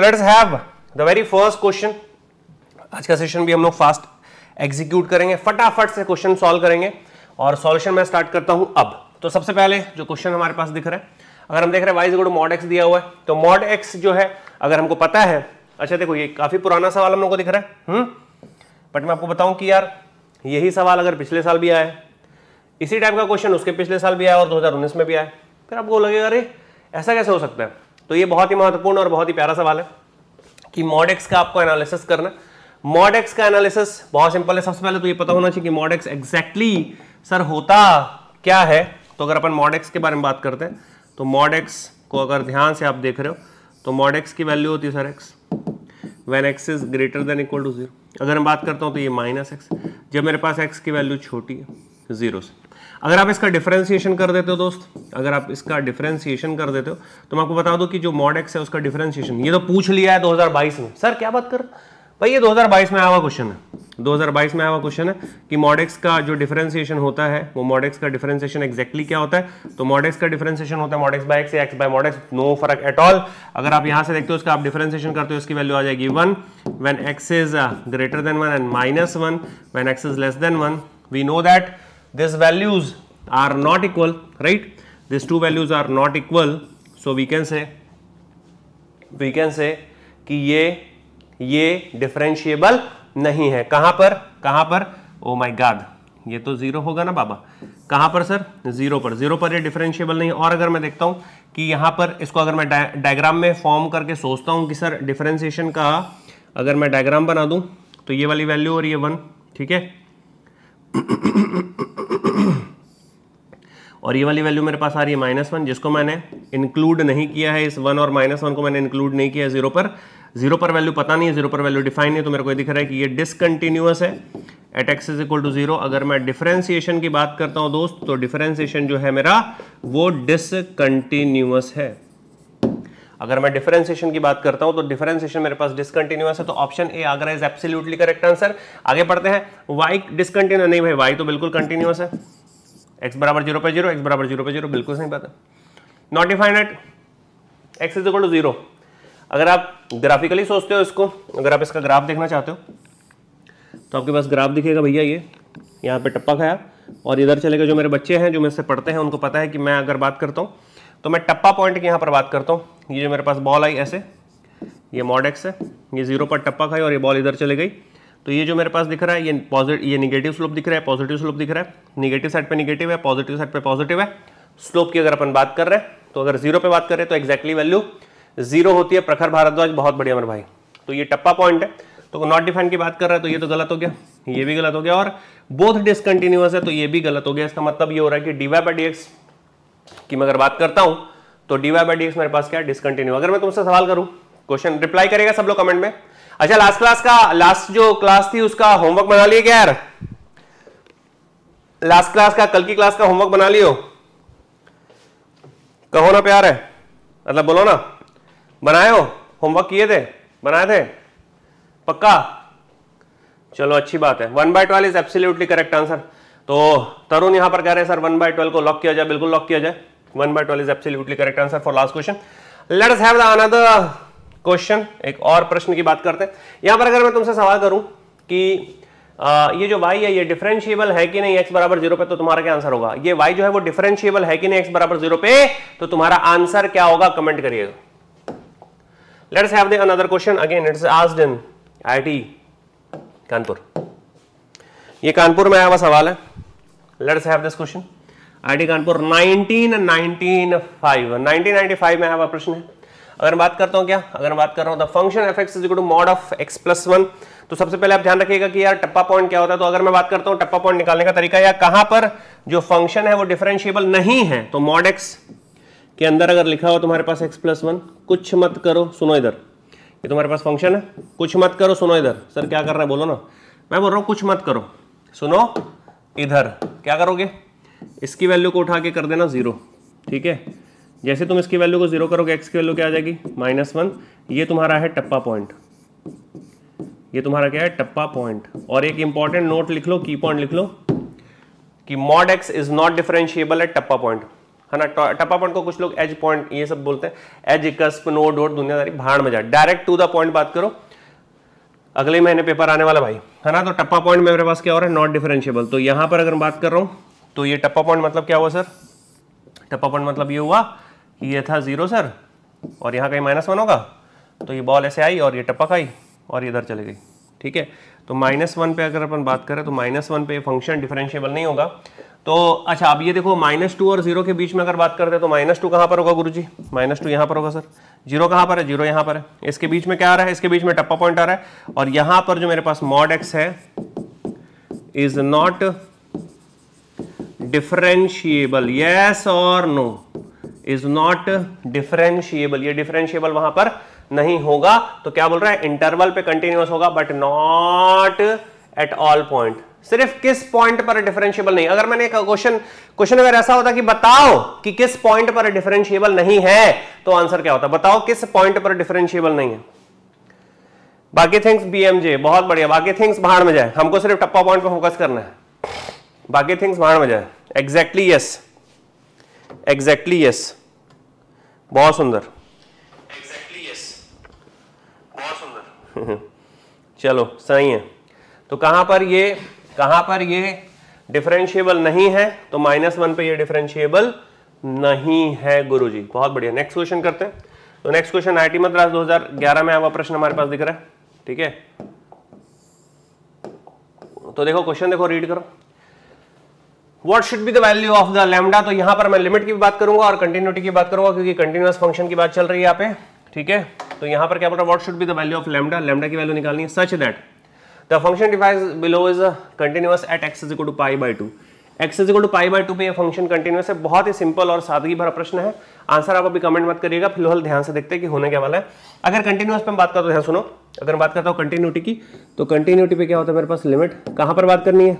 So let's have the very first question आज का session भी हम लोग फास्ट एग्जीक्यूट करेंगे फटाफट से क्वेश्चन सॉल्व करेंगे और सॉल्यूशन मैं स्टार्ट करता हूं अब तो सबसे पहले जो क्वेश्चन हमारे पास दिख रहा है अगर हम देख रहे हैं वाइज मॉड एक्स दिया हुआ है तो मॉड एक्स जो है अगर हमको पता है अच्छा देखो ये काफी पुराना सवाल हम लोग को दिख रहा है हम्म बट मैं आपको बताऊं कि यार यही सवाल अगर पिछले साल भी आया है इसी टाइप का क्वेश्चन उसके पिछले साल भी आया और 2019 में भी आया फिर आपको लगेगा अरे ऐसा कैसे हो सकता है तो ये बहुत ही महत्वपूर्ण और बहुत ही प्यारा सवाल है कि मॉडेक्स का आपको एनालिसिस करना मॉडेक्स का एनालिसिस बहुत सिंपल है सबसे पहले तो ये पता होना चाहिए कि मॉडेक्स एग्जैक्टली सर होता क्या है तो अगर अपन मॉडेक्स के बारे में बात करते हैं तो मॉडेक्स को अगर ध्यान से आप देख रहे हो तो मॉडेक्स की वैल्यू होती है sir x when x is greater than equal to zero अगर मैं बात करता हूँ तो ये माइनस एक्स जब मेरे पास एक्स की वैल्यू छोटी है जीरो से अगर आप इसका डिफरेंशिएशन कर देते हो दोस्त अगर आप इसका डिफ्रेंसिएशन कर देते हो तो मैं आपको बता दूं कि जो मॉड एक्स है उसका डिफ्रेंसिएशन ये तो पूछ लिया है 2022 में सर क्या बात कर भाई ये 2022 में आया क्वेश्चन है 2022 में आया क्वेश्चन है कि एक्स का जो डिफरेंशिएशन होता है वो एक्स का डिफरेंशिएशन एक्जैक्टली क्या होता है तो मॉडेक्स का डिफरेंशिएशन होता है x by x x by x no फर्क एट ऑल अगर आप यहां से देखते हो उसका आप डिफरेंशिएशन करते हो इसकी वैल्यू आ जाएगी one when x is greater than one and minus one when x is less than one we know that these values are not equal right these two values are not equal so we can say we can say कि ये ये differentiable नहीं है कहां पर कहां पर ओ माई गाड ये तो जीरो होगा ना बाबा कहां पर सर जीरो पर जीरो पर ये डिफरेंशिएबल नहीं और अगर मैं देखता हूं कि यहां पर इसको अगर मैं डायग्राम में फॉर्म करके सोचता हूं कि सर डिफरेंशिएशन का अगर मैं डायग्राम बना दूं तो ये वाली वैल्यू और ये वन ठीक है और ये वाली वैल्यू मेरे पास आ रही है माइनस वन जिसको मैंने इंक्लूड नहीं किया है इस वन और माइनस वन को मैंने इंक्लूड नहीं किया है जीरो पर जीरो पर वैल्यू पता नहीं है जीरो पर वैल्यू डिफाइन है तो मेरे को दिख रहा है कि ये डिसकंटिन्यूस है at x is equal to zero अगर मैं डिफरेंशिएशन की बात करता हूँ दोस्त तो डिफरेंशिएशन जो है मेरा वो डिसकंटिन्यूस है अगर मैं डिफरेंशिएशन की बात करता हूं तो डिफरेंशिएशन मेरे पास डिस्कंटिन्यूस है तो ऑप्शन ए आगरा इज एब्सोल्युटली करेक्ट आंसर आगे पढ़ते हैं वाई डिसकंटिन्यू नहीं भाई वाई तो बिल्कुल कंटिन्यूस है एक्स बराबर जीरो पे जीरो एक्स बराबर जीरो पे जीरो बिल्कुल सही बात है not definite x is equal to zero अगर आप ग्राफिकली सोचते हो इसको अगर आप इसका ग्राफ देखना चाहते हो तो आपके पास ग्राफ दिखेगा भैया ये यहाँ पे टप्पा खाया और इधर चले गए जो मेरे बच्चे हैं जो मेरे से पढ़ते हैं उनको पता है कि मैं अगर बात करता हूँ तो मैं टप्पा पॉइंट की यहाँ पर बात करता हूँ ये जो मेरे पास बॉल आई ऐसे ये मॉडेक्स है ये जीरो पर टप्पा खाई और ये बॉल इधर चले गई तो ये जो मेरे पास दिख रहा है ये पॉजिटिव ये निगेटिव स्लोप दिख रहा है पॉजिटिव स्लोप दिख रहा है निगेटिव साइड पर निगेटिव है पॉजिटिव साइड पर पॉजिटिव है स्लोप की अगर अपन बात कर रहे हैं तो अगर जीरो पे बात करें तो एक्जैक्टली वैल्यू जीरो होती है प्रखर भारद्वाज बहुत बढ़िया मेरे भाई तो ये टप्पा पॉइंट है तो नॉट डिफाइन की बात कर रहा है तो ये तो गलत हो गया ये भी गलत हो गया और बोथ डिसकंटिन्यूस है तो ये भी गलत हो गया इसका मतलब ये हो रहा है कि d y by d x कि मैं अगर बात करता हूं तो डीवाई बाई डी मेरे पास क्या डिसकंटिन्यू अगर मैं तुमसे सवाल करूं क्वेश्चन रिप्लाई करेगा सब लोग कमेंट में अच्छा लास्ट क्लास का लास्ट जो क्लास थी उसका होमवर्क बना लिए क्या यार लास्ट क्लास का कल की क्लास का होमवर्क बना लियो कहो ना प्यार है मतलब बोलो ना बनाए हो होमवर्क किए थे बनाए थे पक्का चलो अच्छी बात है one by twelve is absolutely correct answer तो तरुण यहां पर कह रहे हैं सर वन बाय ट्वेल्व को लॉक किया जाए बिल्कुल लॉक किया जाए one by twelve is absolutely correct answer for last question let us have the another question एक और प्रश्न की बात करते हैं यहां पर अगर मैं तुमसे सवाल करूं कि आ, ये जो वाई है ये डिफरेंशियबल है कि नहीं एक्स बराबर जीरो पे तो तुम्हारा क्या आंसर होगा ये वाई जो है वो डिफरेंशियबल है कि नहीं एक्स बराबर जीरो पे तो तुम्हारा आंसर क्या होगा कमेंट करिएगा let's have the another question again it's asked in IIT Kanpur ये कानपुर में आया हुआ सवाल है let's have this question IT Kanpur 1995 1995 में आया हुआ प्रश्न है अगर बात करता हूँ क्या अगर बात कर रहा हूँ the function f x two mod of x plus one तो सबसे पहले आप ध्यान रखिएगा कि यार टप्पा पॉइंट क्या होता है तो अगर मैं बात करता हूँ टप्पा पॉइंट निकालने का तरीका या कहां पर जो फंक्शन है वो डिफरेंशिएबल नहीं है तो मॉड एक्स के अंदर अगर लिखा हो तुम्हारे पास एक्स प्लस वन कुछ मत करो सुनो इधर ये तुम्हारे पास फंक्शन है कुछ मत करो सुनो इधर सर क्या कर रहा है बोलो ना मैं बोल रहा हूँ कुछ मत करो सुनो इधर क्या करोगे इसकी वैल्यू को उठा के कर देना ज़ीरो ठीक है जैसे तुम इसकी वैल्यू को ज़ीरो करोगे एक्स की वैल्यू क्या आ जाएगी माइनस वन ये तुम्हारा है टप्पा पॉइंट ये तुम्हारा क्या है टप्पा पॉइंट और एक इंपॉर्टेंट नोट लिख लो की पॉइंट लिख लो कि mod x is not differentiable at टप्पा पॉइंट है ना टप्पा पॉइंट को कुछ लोग एज पॉइंट ये सब बोलते हैं एज कस्प नोड वोट दुनियादारी भाड़ में जाए डायरेक्ट टू द पॉइंट बात करो अगले महीने पेपर आने वाला भाई है ना तो टप्पा पॉइंट में मेरे पास क्या हो रहा है नॉट डिफरेंशियबल तो यहां पर अगर बात कर रहा हूं तो ये टप्पा पॉइंट मतलब क्या हुआ सर टप्पा पॉइंट मतलब ये हुआ कि ये था ज़ीरो सर और यहाँ कहीं माइनस वन होगा तो ये बॉल ऐसे आई और ये टपक आई और इधर चली गई ठीक है तो माइनस वन पे अगर अपन बात करें तो माइनस वन पे फंक्शन डिफरेंशियबल नहीं होगा तो अच्छा अब ये देखो माइनस टू और जीरो के बीच में अगर बात करते हैं तो माइनस टू कहाँ पर होगा गुरु जी माइनस टू यहाँ पर होगा सर जीरो कहाँ पर है जीरो यहाँ पर है इसके बीच में क्या आ रहा है इसके बीच में टप्पा पॉइंट आ रहा है और यहाँ पर जो मेरे पास मॉड एक्स है इज नॉट डिफरेंशिएबल यस और नो इज नॉट डिफरेंशिएबल ये डिफरेंशिएबल वहां पर नहीं होगा तो क्या बोल रहा है इंटरवल पे कंटिन्यूस होगा but not at all point सिर्फ किस पॉइंट पर डिफरेंशियबल नहीं अगर मैंने क्वेश्चन क्वेश्चन अगर ऐसा होता कि बताओ कि किस पॉइंट पर डिफरेंशियबल नहीं है तो आंसर क्या होता बताओ किस पॉइंट पर डिफरेंशियबल नहीं है बाकी थिंग्स बीएमजे बहुत बढ़िया बाकी थिंग्स बाहर में जाए हमको सिर्फ टप्पा पॉइंट पर फोकस करना है बाकी थिंग्स बाहर में जाए एग्जैक्टली यस एग्जैक्टली यस बहुत सुंदर एग्जैक्टली यस बहुत सुंदर चलो सही है तो कहां पर ये कहां पर ये डिफरेंशियबल नहीं है तो माइनस वन पे ये डिफरेंशियबल नहीं है गुरुजी बहुत बढ़िया नेक्स्ट क्वेश्चन करते हैं तो नेक्स्ट क्वेश्चन आईटी मद्रास 2011 में आया प्रश्न हमारे पास दिख रहा है ठीक है तो देखो क्वेश्चन देखो रीड करो what should be the value of the lambda तो यहां पर मैं लिमिट की बात करूंगा और कंटिन्यूटी की बात करूंगा क्योंकि कंटिन्यूस फंक्शन की बात चल रही है यहां पे ठीक है तो यहां पर क्या बोल रहा है what should be the value of lambda lambda की वैल्यू निकालनी है such that the function defined below is continuous at x is is two to two by 2. Two is equal to पे फंक्शन कंटिन्यूस है बहुत ही simple और सादगी भरा प्रश्न है आंसर आप अभी कमेंट मत करिएगा फिलहाल ध्यान से देखते हैं कि होने क्या वाला है अगर कंटिन्यूस पे बात करता हूँ ध्यान सुनो अगर बात करता हूँ कंटिन्यूटी की तो कंटिन्यूटी पे क्या होता है मेरे पास लिमिट कहाँ पर बात करनी है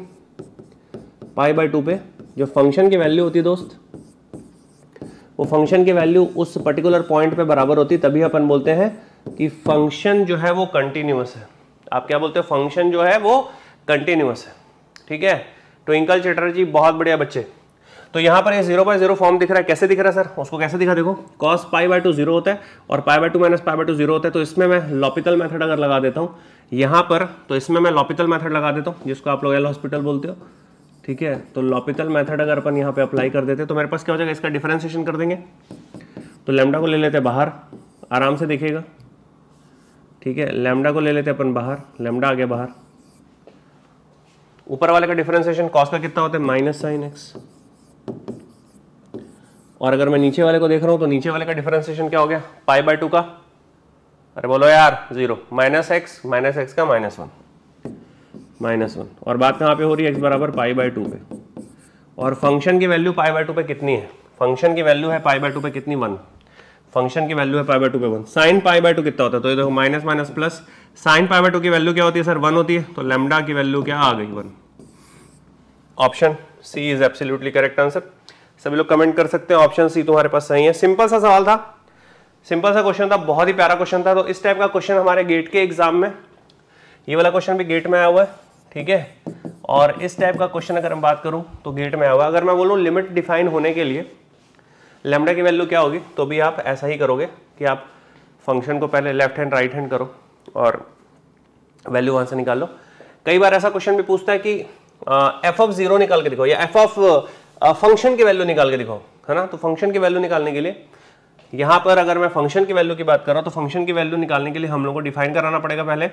पाई बाई टू पे जो फंक्शन की वैल्यू होती है दोस्त वो फंक्शन की वैल्यू उस पर्टिकुलर पॉइंट पे बराबर होती है तभी अपन बोलते हैं कि फंक्शन जो है वो कंटिन्यूस है आप क्या बोलते हो फंक्शन जो है वो कंटिन्यूस है ठीक है ट्विंकल चटर्जी बहुत बढ़िया बच्चे तो यहाँ पर ये जीरो बाय जीरो फॉर्म दिख रहा है कैसे दिख रहा है सर उसको कैसे दिखा देखो cos pi by two zero होता है और pi by two minus pi by two zero होता है तो इसमें मैं लॉपिकल मेथड अगर लगा देता हूँ यहाँ पर तो इसमें मैं लॉपिकल मेथड लगा देता हूँ जिसको आप लोग एल हॉस्पिटल बोलते हो ठीक है तो लॉपिकल मेथड अगर अपन यहाँ पे अप्लाई कर देते तो मेरे पास क्या हो जाएगा इसका डिफ्रेंसिएशन कर देंगे तो लेमडा को ले लेते बाहर आराम से दिखेगा ठीक है लेमडा को ले लेते अपन बाहर लेमडा आ गया बाहर ऊपर वाले का डिफ्रेंसिएशन कॉस का कितना होता है माइनस साइन एक्स और अगर मैं नीचे वाले को देख रहा हूं तो नीचे वाले का डिफ्रेंसिएशन क्या हो गया पाई बाय टू का अरे बोलो यार zero minus x minus x का माइनस वन माइनस वन और बात कहाँ पे हो रही है एक्स बराबर पाई बाय टू पे और फंक्शन की वैल्यू पाई बाय टू पे कितनी है फंक्शन की वैल्यू है पाई बाय टू पे कितनी वन फंक्शन की वैल्यू है पाई बाय टू पे one sine pi by two कितना होता है तो ये देखो minus minus plus sine pi by two की वैल्यू क्या होती है सर वन होती है तो लेमडा की वैल्यू क्या आ गई one option C is absolutely correct answer सभी लोग कमेंट कर सकते हैं ऑप्शन सी तुम्हारे पास सही है सिंपल सा सवाल था सिंपल सा क्वेश्चन था बहुत ही प्यारा क्वेश्चन था तो इस टाइप का क्वेश्चन हमारे गेट के एग्जाम में ये वाला क्वेश्चन भी गेट में आया हुआ है ठीक है और इस टाइप का क्वेश्चन अगर हम बात करूं तो गेट में आया हुआ है अगर मैं बोलूँ लिमिट डिफाइन होने के लिए लेमडा की वैल्यू क्या होगी तो भी आप ऐसा ही करोगे कि आप फंक्शन को पहले लेफ्ट हैंड राइट हैंड करो और वैल्यू वहाँ से निकाल लो कई बार ऐसा क्वेश्चन भी पूछता है कि एफ ऑफ जीरो निकाल के दिखाओ या एफ ऑफ फंक्शन की वैल्यू निकाल के दिखाओ है ना तो फंक्शन की वैल्यू निकालने के लिए यहाँ पर अगर मैं फंक्शन की वैल्यू की बात कर रहा हूँ तो फंक्शन की वैल्यू निकालने के लिए हम लोग को डिफाइन कराना पड़ेगा पहले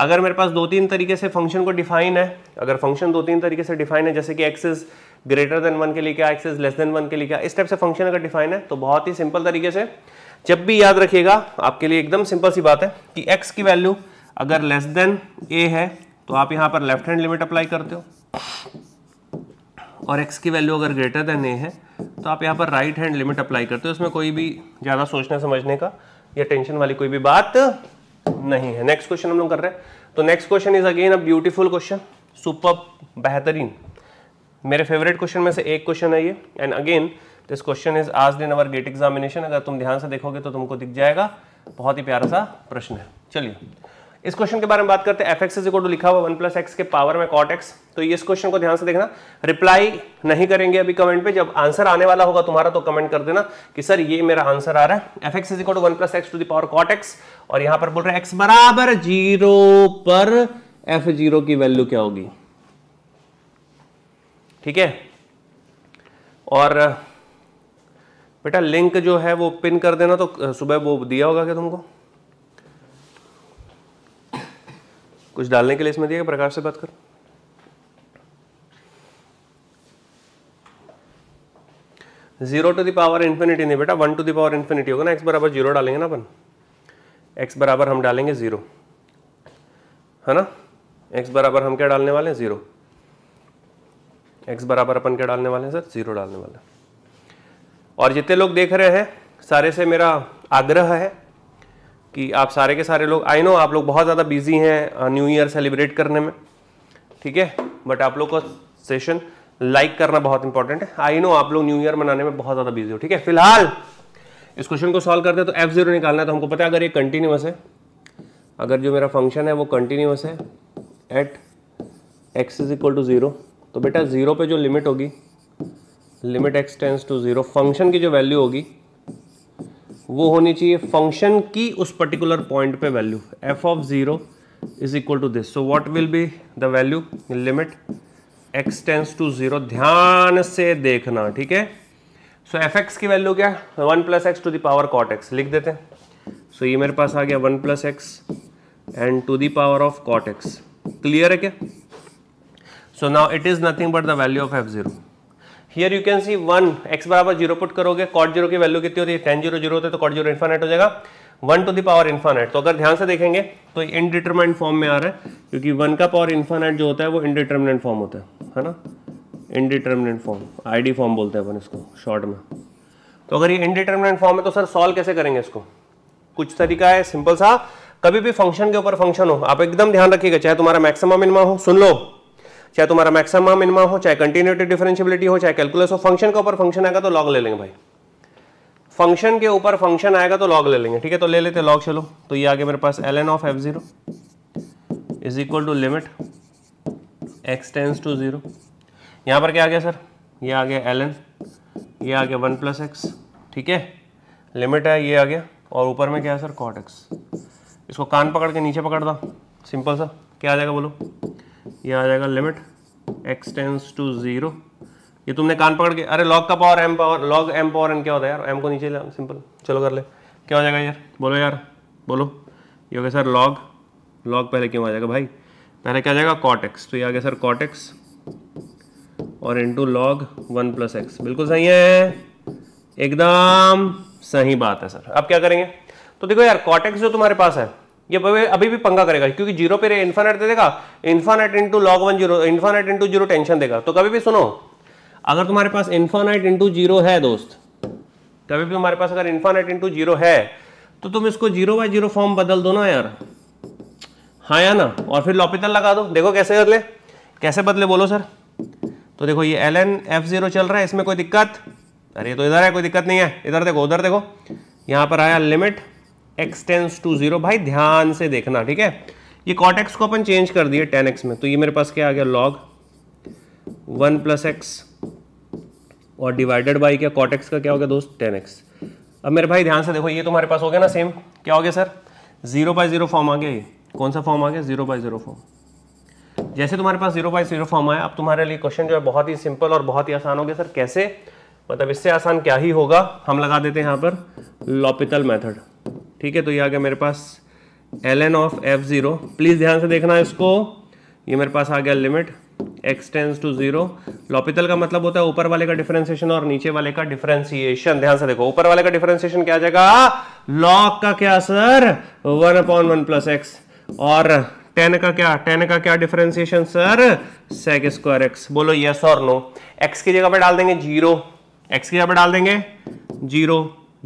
अगर मेरे पास दो तीन तरीके से फंक्शन को डिफाइन है अगर फंक्शन दो तीन तरीके से डिफाइन है जैसे कि x is greater than one के लिए क्या इज लेस देन वन के लिए क्या इस टाइप से फंक्शन अगर डिफाइन है तो बहुत ही सिंपल तरीके से जब भी याद रखिएगा आपके लिए एकदम सिंपल सी बात है कि एक्स की वैल्यू अगर लेस देन ए है तो आप यहाँ पर लेफ्ट हैंड लिमिट अप्लाई करते हो और एक्स की वैल्यू अगर ग्रेटर देन ए है तो आप यहाँ पर राइट हैंड लिमिट अप्लाई करते हो इसमें कोई भी ज़्यादा सोचने समझने का या टेंशन वाली कोई भी बात नहीं है नेक्स्ट क्वेश्चन हम लोग कर रहे हैं तो next question is again a beautiful question super बेहतरीन मेरे फेवरेट क्वेश्चन में से एक क्वेश्चन है ये and again this question is आज इन अवर गेट एग्जामिनेशन अगर तुम ध्यान से देखोगे तो तुमको दिख जाएगा बहुत ही प्यारा सा प्रश्न है चलिए इस क्वेश्चन के बारे में बात करते हैं एफ एक्स इज लिखा हुआ वन प्लस एक्स के पावर में कॉट एक्स तो इस क्वेश्चन को ध्यान से देखना रिप्लाई नहीं करेंगे अभी कमेंट पे जब आंसर आने वाला होगा तुम्हारा तो कमेंट कर देना कि सर ये मेरा आंसर आ रहा है f x is equal one plus x to the power cot x और यहां पर बोल रहे हैं एक्स बराबर जीरो पर एफ जीरो की वैल्यू क्या होगी ठीक है और बेटा लिंक जो है वो पिन कर देना तो सुबह वो दिया होगा क्या तुमको कुछ डालने के लिए इसमें दिया प्रकाश से बात कर जीरो टू दावर इन्फिनिटी नहीं बेटा वन टू दावर इन्फिनिटी होगा ना एक्स बराबर जीरो डालेंगे ना अपन एक्स बराबर हम डालेंगे ज़ीरो है ना एक्स बराबर हम क्या डालने वाले हैं ज़ीरो एक्स बराबर अपन क्या डालने वाले हैं सर जीरो डालने वाले हैं और जितने लोग देख रहे हैं सारे से मेरा आग्रह है कि आप सारे के सारे लोग आई नो आप लोग बहुत ज़्यादा बिजी हैं न्यू ईयर सेलिब्रेट करने में ठीक है बट आप लोग का सेशन लाइक करना बहुत इंपॉर्टेंट है आई नो आप लोग न्यू ईयर मनाने में बहुत ज़्यादा बिजी हो ठीक है फिलहाल इस क्वेश्चन को सॉल्व करते हैं तो एफ जीरो निकालना है तो हमको पता है अगर ये कंटिन्यूस है अगर जो मेरा फंक्शन है वो कंटिन्यूस है at x is equal to zero तो बेटा ज़ीरो पे जो लिमिट होगी limit x tends to zero function की जो वैल्यू होगी वो होनी चाहिए फंक्शन की उस पर्टिकुलर पॉइंट पे value f of zero is equal to this so what will be the value limit x tends to zero ध्यान से देखना ठीक है सो एफ एक्स की वैल्यू क्या one plus x to the power cot x लिख देते हैं सो so, ये मेरे पास आ गया one plus x and to the power of cot x clear है क्या now it is nothing but the value of f zero here you can see one x बराबर जीरो पुट करोगे कॉट जीरो की वैल्यू कितनी होती है ten zero zero होते तो कॉट जीरो इन्फानेट हो जाएगा one to the power infinite तो अगर ध्यान से देखेंगे तो इनडिटर्मिनेंट फॉर्म में आ रहा है क्योंकि वन का पावर इन्फानेट जो होता है वो इनडिटर्मिनेंट फॉर्म होता है है ना इनडिटर्मिनेंट फॉर्म आईडी फॉर्म बोलते हैं अपन इसको शॉर्ट में तो अगर ये इनडिटर्मिनेंट फॉर्म है तो सर सॉल्व कैसे करेंगे इसको कुछ तरीका है सिंपल सा कभी भी फंक्शन के ऊपर फंक्शन हो आप एकदम ध्यान रखिएगा चाहे तुम्हारा मैक्सिमम मिनिमम हो सुन लो चाहे तुम्हारा मैक्सिमम मिनिमम हो चाहे कंटिन्यूटी डिफरेंशियबिलिटी हो चाहे कैलकुलस हो फंक्शन के ऊपर फंक्शन आएगा तो लॉग ले लेंगे भाई फंक्शन के ऊपर फंक्शन आएगा तो लॉग ले लेंगे ठीक है तो ले लेते लॉग चलो तो ये आगे मेरे पास l n of f zero is equal to limit x tends to zero यहाँ पर क्या आ गया सर ये आ गया एल एन ये आ गया वन प्लस एक्स ठीक है लिमिट है ये आ गया और ऊपर में क्या है सर कॉट एक्स इसको कान पकड़ के नीचे पकड़ दो सिंपल सा क्या आ जाएगा बोलो ये आ जाएगा limit x tends tends to zero ये तुमने कान पकड़ के अरे लॉग का power m power log m power n क्या होता है यार एम को नीचे ले सिंपल चलो कर ले क्या हो जाएगा यार बोलो यार बोलो ये हो गया सर लॉग लॉग पहले क्यों आ जाएगा भाई पहले क्या आ जाएगा कॉटेक्स तो ये आ गया सर कॉटेक्स और into log one plus x बिल्कुल सही है एकदम सही बात है सर अब क्या करेंगे तो देखो यार कॉटेक्स जो तुम्हारे पास है ये अभी भी पंगा करेगा क्योंकि जीरो पे इन्फानेट दे देगा infinite into log one zero infinite into zero tension देगा तो कभी भी सुनो अगर तुम्हारे पास इन्फानेट इंटू जीरो है दोस्त कभी भी तुम्हारे पास अगर इन्फानेट इंटू जीरो है तो तुम इसको जीरो बाय जीरो फॉर्म बदल दो ना यार हाँ या ना और फिर लॉपिटल लगा दो देखो कैसे बदले कैसे बदले बोलो सर तो देखो ये एल एन एफ जीरो चल रहा है इसमें कोई दिक्कत अरे तो इधर है कोई दिक्कत नहीं है इधर देखो उधर देखो यहाँ पर आया लिमिट एक्सटेंस टू जीरो भाई ध्यान से देखना ठीक है ये कॉट एक्स को अपन चेंज कर दिए टेन एक्स में तो ये मेरे पास क्या आ गया लॉग वन प्लस एक्स और डिवाइडेड बाई क्या कॉट एक्स का क्या हो गया दोस्त टेन एक्स अब मेरे भाई ध्यान से देखो ये तुम्हारे पास हो गया ना सेम क्या हो गया sir zero by zero form आ गया ये कौन सा फॉर्म आ गया जीरो बाय जीरो फॉर्म जैसे तुम्हारे पास जीरो बाय जीरो फॉर्म आया अब तुम्हारे लिए क्वेश्चन जो है बहुत ही सिंपल और बहुत ही आसान हो गया सर कैसे मतलब इससे आसान क्या ही होगा हम लगा देते हैं यहाँ पर लॉपिटल मेथड ठीक है तो ये आ गया मेरे पास l n of f zero please ध्यान से देखना इसको ये मेरे पास आ गया limit x tends to zero L'Hopital का मतलब होता है ऊपर वाले का डिफरेंशिएशन और नीचे वाले का डिफरेंशिएशन ध्यान से देखो ऊपर वाले का डिफरेंशिएशन क्या आ जाएगा लॉग का क्या sir one upon one plus x और टेन का क्या टेन का क्या differentiation sir sec square x बोलो यस और नो एक्स की जगह पे डाल देंगे जीरो एक्स की जगह पे डाल देंगे जीरो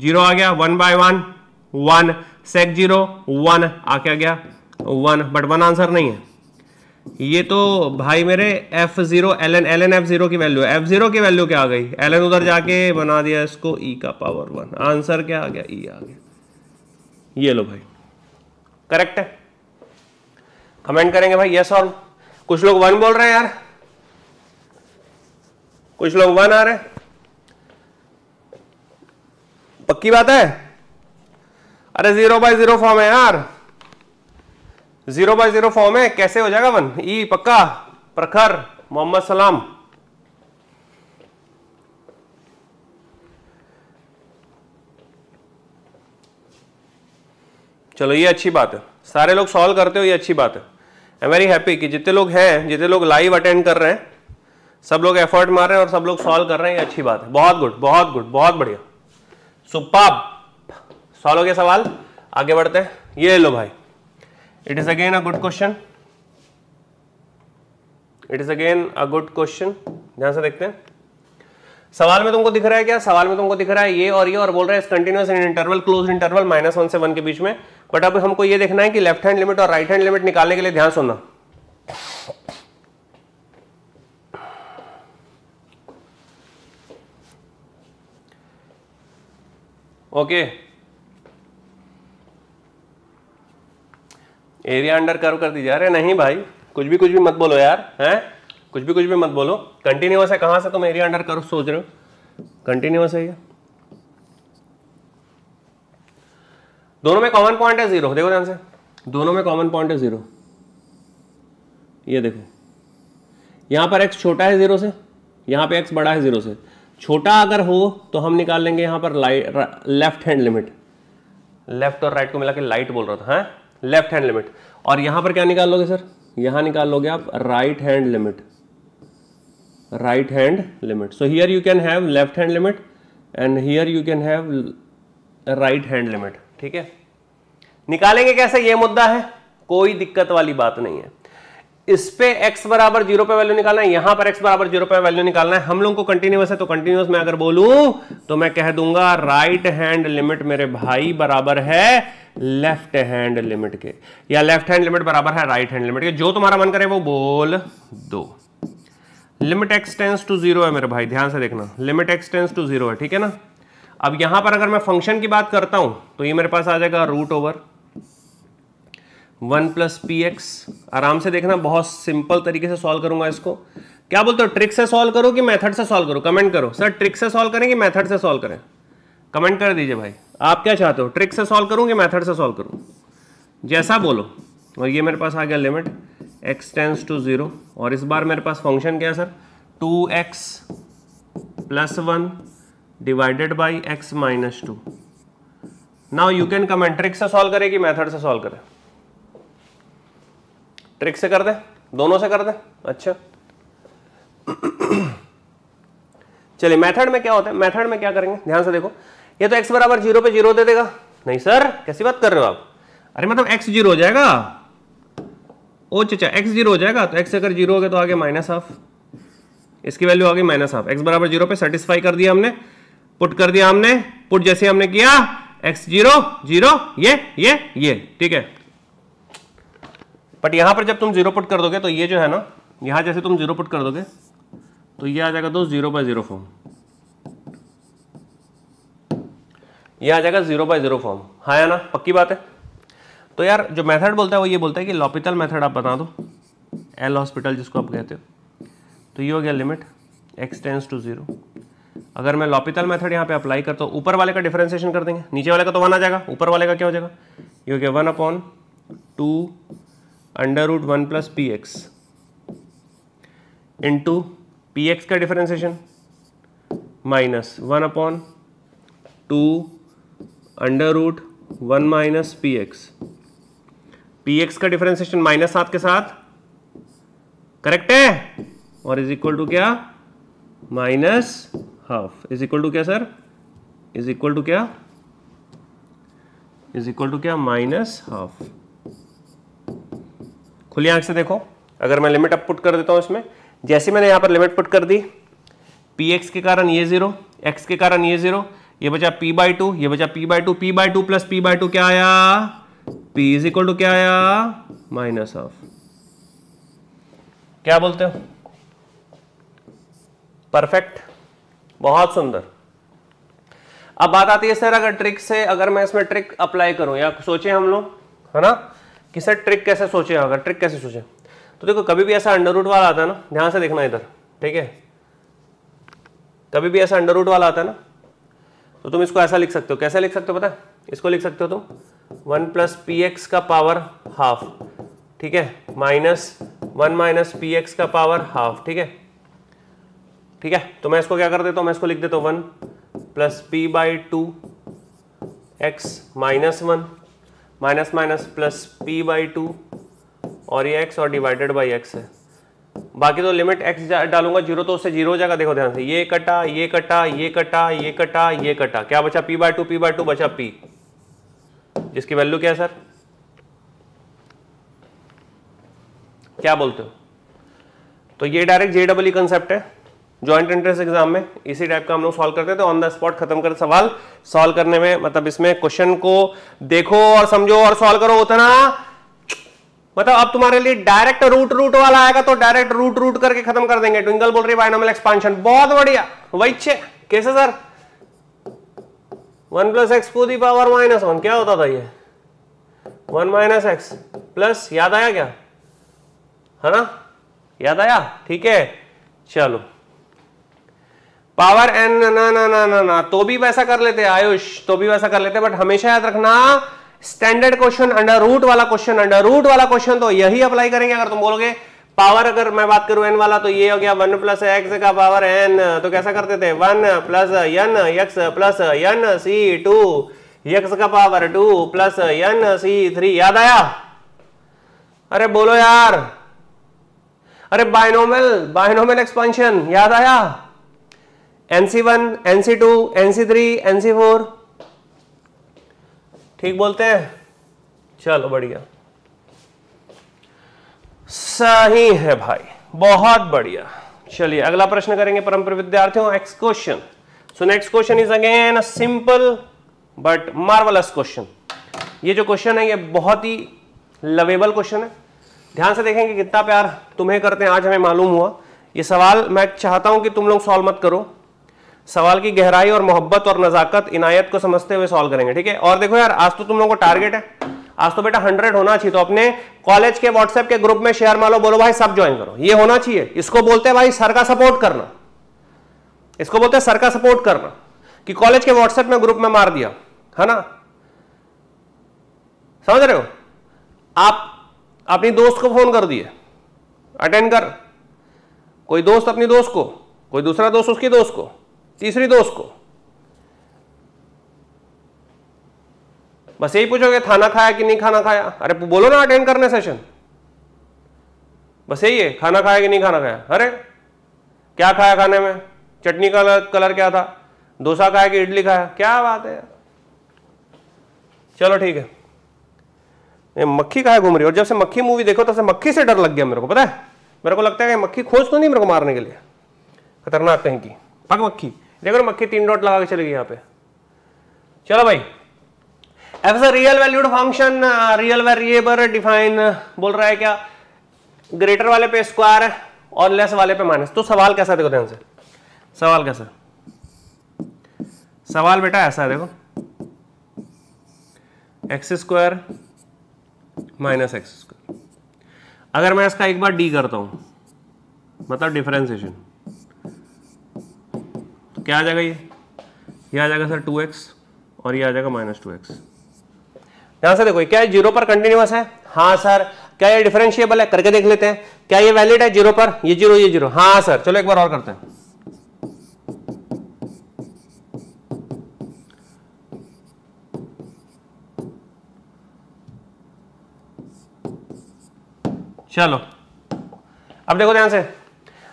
जीरो आ गया one by one one sec zero one आ क्या गया वन बट वन आंसर नहीं है ये तो भाई मेरे f zero l n l n f zero की वैल्यू एफ जीरो की वैल्यू क्या आ गई एल एन उधर जाके बना दिया इसको ई e का पावर वन आंसर क्या आ गया ई e आ गया ये लो भाई करेक्ट है कमेंट करेंगे भाई यस और कुछ लोग वन बोल रहे हैं यार कुछ लोग वन आ रहे हैं पक्की बात है अरे जीरो बाय जीरो फॉर्म है यार जीरो बाय जीरो फॉर्म है कैसे हो जाएगा वन ई पक्का प्रखर मोहम्मद सलाम चलो ये अच्छी बात है सारे लोग सॉल्व करते हो ये अच्छी बात है आई एम वेरी हैप्पी कि जितने लोग हैं जितने लोग लाइव अटेंड कर रहे हैं सब लोग एफर्ट मार रहे हैं और सब लोग सॉल्व कर रहे हैं ये अच्छी बात है बहुत गुड बहुत गुड बहुत बढ़िया सुपाप सॉल्व हो गया सवाल आगे बढ़ते हैं ये लो भाई it is again a good question it is again a good question ध्यान से देखते हैं सवाल में तुमको दिख रहा है क्या सवाल में तुमको दिख रहा है ये और ये और बोल रहा है continuous in interval close interval minus one से वन के बीच में बट अब हमको ये देखना है कि लेफ्ट हैंड लिमिट और राइट हैंड लिमिट निकालने के लिए ध्यान सुनना okay okay. Area under curve कर दीजिए अरे नहीं भाई कुछ भी कुछ भी मत बोलो यार हैं कुछ भी कुछ भी मत बोलो कंटिन्यूस है कहाँ से तुम एरिया अंडर कर्व सोच रहे हो कंटिन्यूस है ये दोनों में कॉमन पॉइंट है जीरो देखो ध्यान से दोनों में कॉमन पॉइंट है जीरो ये देखो यहां पर एक्स छोटा है जीरो से यहां पे एक्स बड़ा है जीरो से छोटा अगर हो तो हम निकाल लेंगे यहां पर लेफ्ट हैंड लिमिट लेफ्ट और राइट को मिला के लाइट बोल रहा था हाँ लेफ्ट हैंड लिमिट और यहां पर क्या निकाल लोगे सर यहां निकाल लोगे आप right hand limit right hand limit so here you can have left hand limit and here you can have right hand limit ठीक है निकालेंगे कैसे ये मुद्दा है कोई दिक्कत वाली बात नहीं है इस पे x बराबर जीरो पे वैल्यू निकालना है यहां पर x बराबर जीरो पे वैल्यू निकालना है हम लोग को कंटिन्यूस है तो कंटिन्यूस में अगर बोलूं तो मैं कह दूंगा राइट हैंड लिमिट मेरे भाई बराबर है लेफ्ट हैंड लिमिट के या लेफ्ट हैंड लिमिट बराबर है राइट हैंड लिमिट के जो तुम्हारा मन करे वो बोल दो लिमिट एक्सटेंस टू जीरो है मेरे भाई ध्यान से देखना लिमिट एक्सटेंस टू जीरो है ठीक है ना अब यहां पर अगर मैं फंक्शन की बात करता हूं तो ये मेरे पास आ जाएगा root over one plus p x आराम से देखना बहुत सिंपल तरीके से सॉल्व करूंगा इसको क्या बोलते हो ट्रिक से सॉल्व करो कि मेथड से सॉल्व करो कमेंट करो सर ट्रिक से सॉल्व करें कि मेथड से सॉल्व करें कमेंट कर दीजिए भाई आप क्या चाहते हो ट्रिक से सॉल्व करूँ कि मैथड से सॉल्व करूँ जैसा बोलो और ये मेरे पास आ गया limit x tends to zero और इस बार मेरे पास फंक्शन क्या है sir two x plus one divided by x minus two now you can comment trick से सॉल्व करे कि मैथड से सॉल्व करे ट्रिक से कर दे दोनों से कर दे अच्छा चलिए मेथड में क्या होता है मेथड में क्या करेंगे ध्यान से देखो ये तो एक्स बराबर जीरो पे जीरो दे देगा नहीं सर कैसी बात कर रहे हो आप अरे मतलब एक्स जीरो हो जाएगा ओ चचा एक्स जीरो हो जाएगा तो एक्स अगर जीरो हो गया तो आगे माइनस हाफ इसकी वैल्यू आ गई माइनस हाफ एक्स बराबर जीरो पे सेटिस्फाई कर दिया हमने पुट कर दिया हमने पुट जैसे हमने किया एक्स जीरो जीरो ये ये ये ठीक है बट यहां पर जब तुम जीरो पुट कर दोगे तो ये जो है ना यहां जैसे तुम जीरो पुट कर दोगे तो ये आ जाएगा दोस्त तो जीरो बाय जीरो फॉर्म ये आ जाएगा जीरो बाय जीरो फॉर्म हाँ या ना पक्की बात है तो यार जो मेथड बोलता है वो ये बोलता है कि लॉपिटल मेथड आप बता दो एल हॉस्पिटल जिसको आप कहते हो तो ये हो गया limit x tends to zero अगर मैं लॉपिटल मेथड यहाँ पे अप्लाई करता हूँ ऊपर वाले का डिफ्रेंसिएशन कर देंगे नीचे वाले का तो वन आ जाएगा ऊपर वाले का क्या हो जाएगा ये हो गया one upon two under root one plus p x into p x का differentiation minus one upon two under root one minus p x p x का डिफरेंशिएशन माइनस सात के साथ करेक्ट है और इज इक्वल टू क्या minus half is equal to क्या sir is equal to क्या इज इक्वल टू क्या माइनस हाफ खुली आंख से देखो अगर मैं लिमिट अप पुट कर देता हूं इसमें जैसे मैंने यहां पर लिमिट पुट कर दी पी एक्स के कारण ये जीरो एक्स के कारण ये जीरो ये बचा p बाई टू ये बचा p by two p by two plus p by two क्या आया p इज इक्वल टू क्या आया माइनस ऑफ क्या बोलते हो परफेक्ट बहुत सुंदर अब बात आती है सर अगर ट्रिक से अगर मैं इसमें ट्रिक अप्लाई करूं या सोचे हम लोग है ना कि सर ट्रिक कैसे सोचे हाँ, अगर ट्रिक कैसे सोचे तो देखो कभी भी ऐसा अंडर रूट वाला आता है ना ध्यान से देखना इधर ठीक है कभी भी ऐसा अंडर रूट वाला आता है ना तो तुम इसको ऐसा लिख सकते हो कैसे लिख सकते हो पता इसको लिख सकते हो तुम वन प्लस पी एक्स का पावर हाफ ठीक है minus one minus p x का पावर हाफ ठीक है ठीक है तो मैं इसको क्या कर देता हूँ मैं इसको लिख देता हूँ one plus p by two x minus one minus minus plus p by two और ये एक्स और डिवाइडेड बाई एक्स है बाकी तो लिमिट एक्स डालूंगा जीरो तो उससे जीरो हो जाएगा देखो ध्यान से ये कटा ये कटा ये कटा ये कटा ये कटा क्या बचा p by two p by two बचा पी जिसकी वैल्यू क्या है सर क्या बोलते हो तो ये direct J double E concept है ज्वाइंट एंट्रेंस एग्जाम में इसी टाइप का हम लोग सॉल्व करते थे ऑन द स्पॉट खत्म कर सवाल सॉल्व करने में मतलब इसमें क्वेश्चन को देखो और समझो और सॉल्व करो उतना मतलब अब तुम्हारे लिए डायरेक्ट रूट रूट वाला आएगा तो डायरेक्ट रूट रूट करके खत्म कर देंगे ट्विंगल बोल रही बाइनोमियल एक्सपांशन बहुत बढ़िया वैच्छे कैसे सर वन प्लस एक्स को दी पावर माइनस वन क्या होता था ये वन माइनस एक्स प्लस याद आया क्या है ना याद आया ठीक है चलो पावर एन ना ना ना ना ना तो भी वैसा कर लेते आयुष तो भी वैसा कर लेते बट हमेशा याद रखना स्टैंडर्ड क्वेश्चन अंडर रूट वाला क्वेश्चन अंडर रूट वाला क्वेश्चन तो यही अप्लाई करेंगे अगर तुम बोलोगे पावर अगर मैं बात करूं एन वाला तो ये हो गया वन प्लस एक्स का पावर एन तो कैसा करते थे one plus n x plus n c two x का power two plus n c three याद आया अरे बोलो यार अरे बायनोमल बायनोमल एक्सपेंशन याद आया n c one n c two n c three n c four ठीक बोलते हैं चलो बढ़िया सही है भाई बहुत बढ़िया चलिए अगला प्रश्न करेंगे परंपर विद्यार्थियों x question so next question is again a simple but marvellous question ये जो क्वेश्चन है ये बहुत ही लवेबल क्वेश्चन है ध्यान से देखेंगे कितना प्यार तुम्हें करते हैं आज हमें मालूम हुआ ये सवाल मैं चाहता हूं कि तुम लोग सॉल्व मत करो सवाल की गहराई और मोहब्बत और नज़ाकत इनायत को समझते हुए सॉल्व करेंगे ठीक है और देखो यार आज तो तुम लोगों को टारगेट है आज तो बेटा हंड्रेड होना चाहिए तो अपने कॉलेज के व्हाट्सएप के ग्रुप में शेयर मालो बोलो भाई सब ज्वाइन करो ये होना चाहिए इसको बोलते हैं भाई सर का सपोर्ट करना इसको बोलते हैं सर का सपोर्ट करना कि कॉलेज के व्हाट्सएप में ग्रुप में मार दिया है ना समझ रहे हो आप अपनी दोस्त को फोन कर दिए अटेंड कर कोई दोस्त अपनी दोस्त को कोई दूसरा दोस्त उसकी दोस्त को तीसरी दोस्त को बस यही पूछोगे खाना खाया कि नहीं खाना खाया अरे बोलो ना अटेंड करने सेशन बस यही है खाना खाया कि नहीं खाना खाया अरे क्या खाया खाने में चटनी का कलर, कलर क्या था डोसा खाया कि इडली खाया क्या बात है चलो ठीक है ये मक्खी खाया घूम रही और जब से मक्खी मूवी देखो तब से मक्खी से डर लग गया मेरे को पता है मेरे को लगता है कि मक्खी खोज तो नहीं मेरे को मारने के लिए खतरनाक कहीं की पग मक्खी देखो मक्खी तीन डॉट लगा के चलेगी यहाँ पे चलो भाई f is real valued function real variable define बोल रहा है क्या ग्रेटर वाले पे स्क्वायर और लेस वाले पे माइनस तो सवाल कैसा देखो ध्यान से सवाल कैसा सवाल बेटा ऐसा है देखो x square minus x square अगर मैं इसका एक बार डी करता हूं मतलब डिफरेंशिएशन क्या आ जाएगा ये ये आ जाएगा सर टू एक्स और ये आ जाएगा माइनस टू एक्स यहां से देखो क्या जीरो पर कंटिन्यूस है हाँ सर क्या ये डिफरेंशियबल है करके देख लेते हैं क्या ये वैलिड है जीरो पर ये जीरो ये जीरो हाँ सर चलो एक बार और करते हैं चलो अब देखो ध्यान से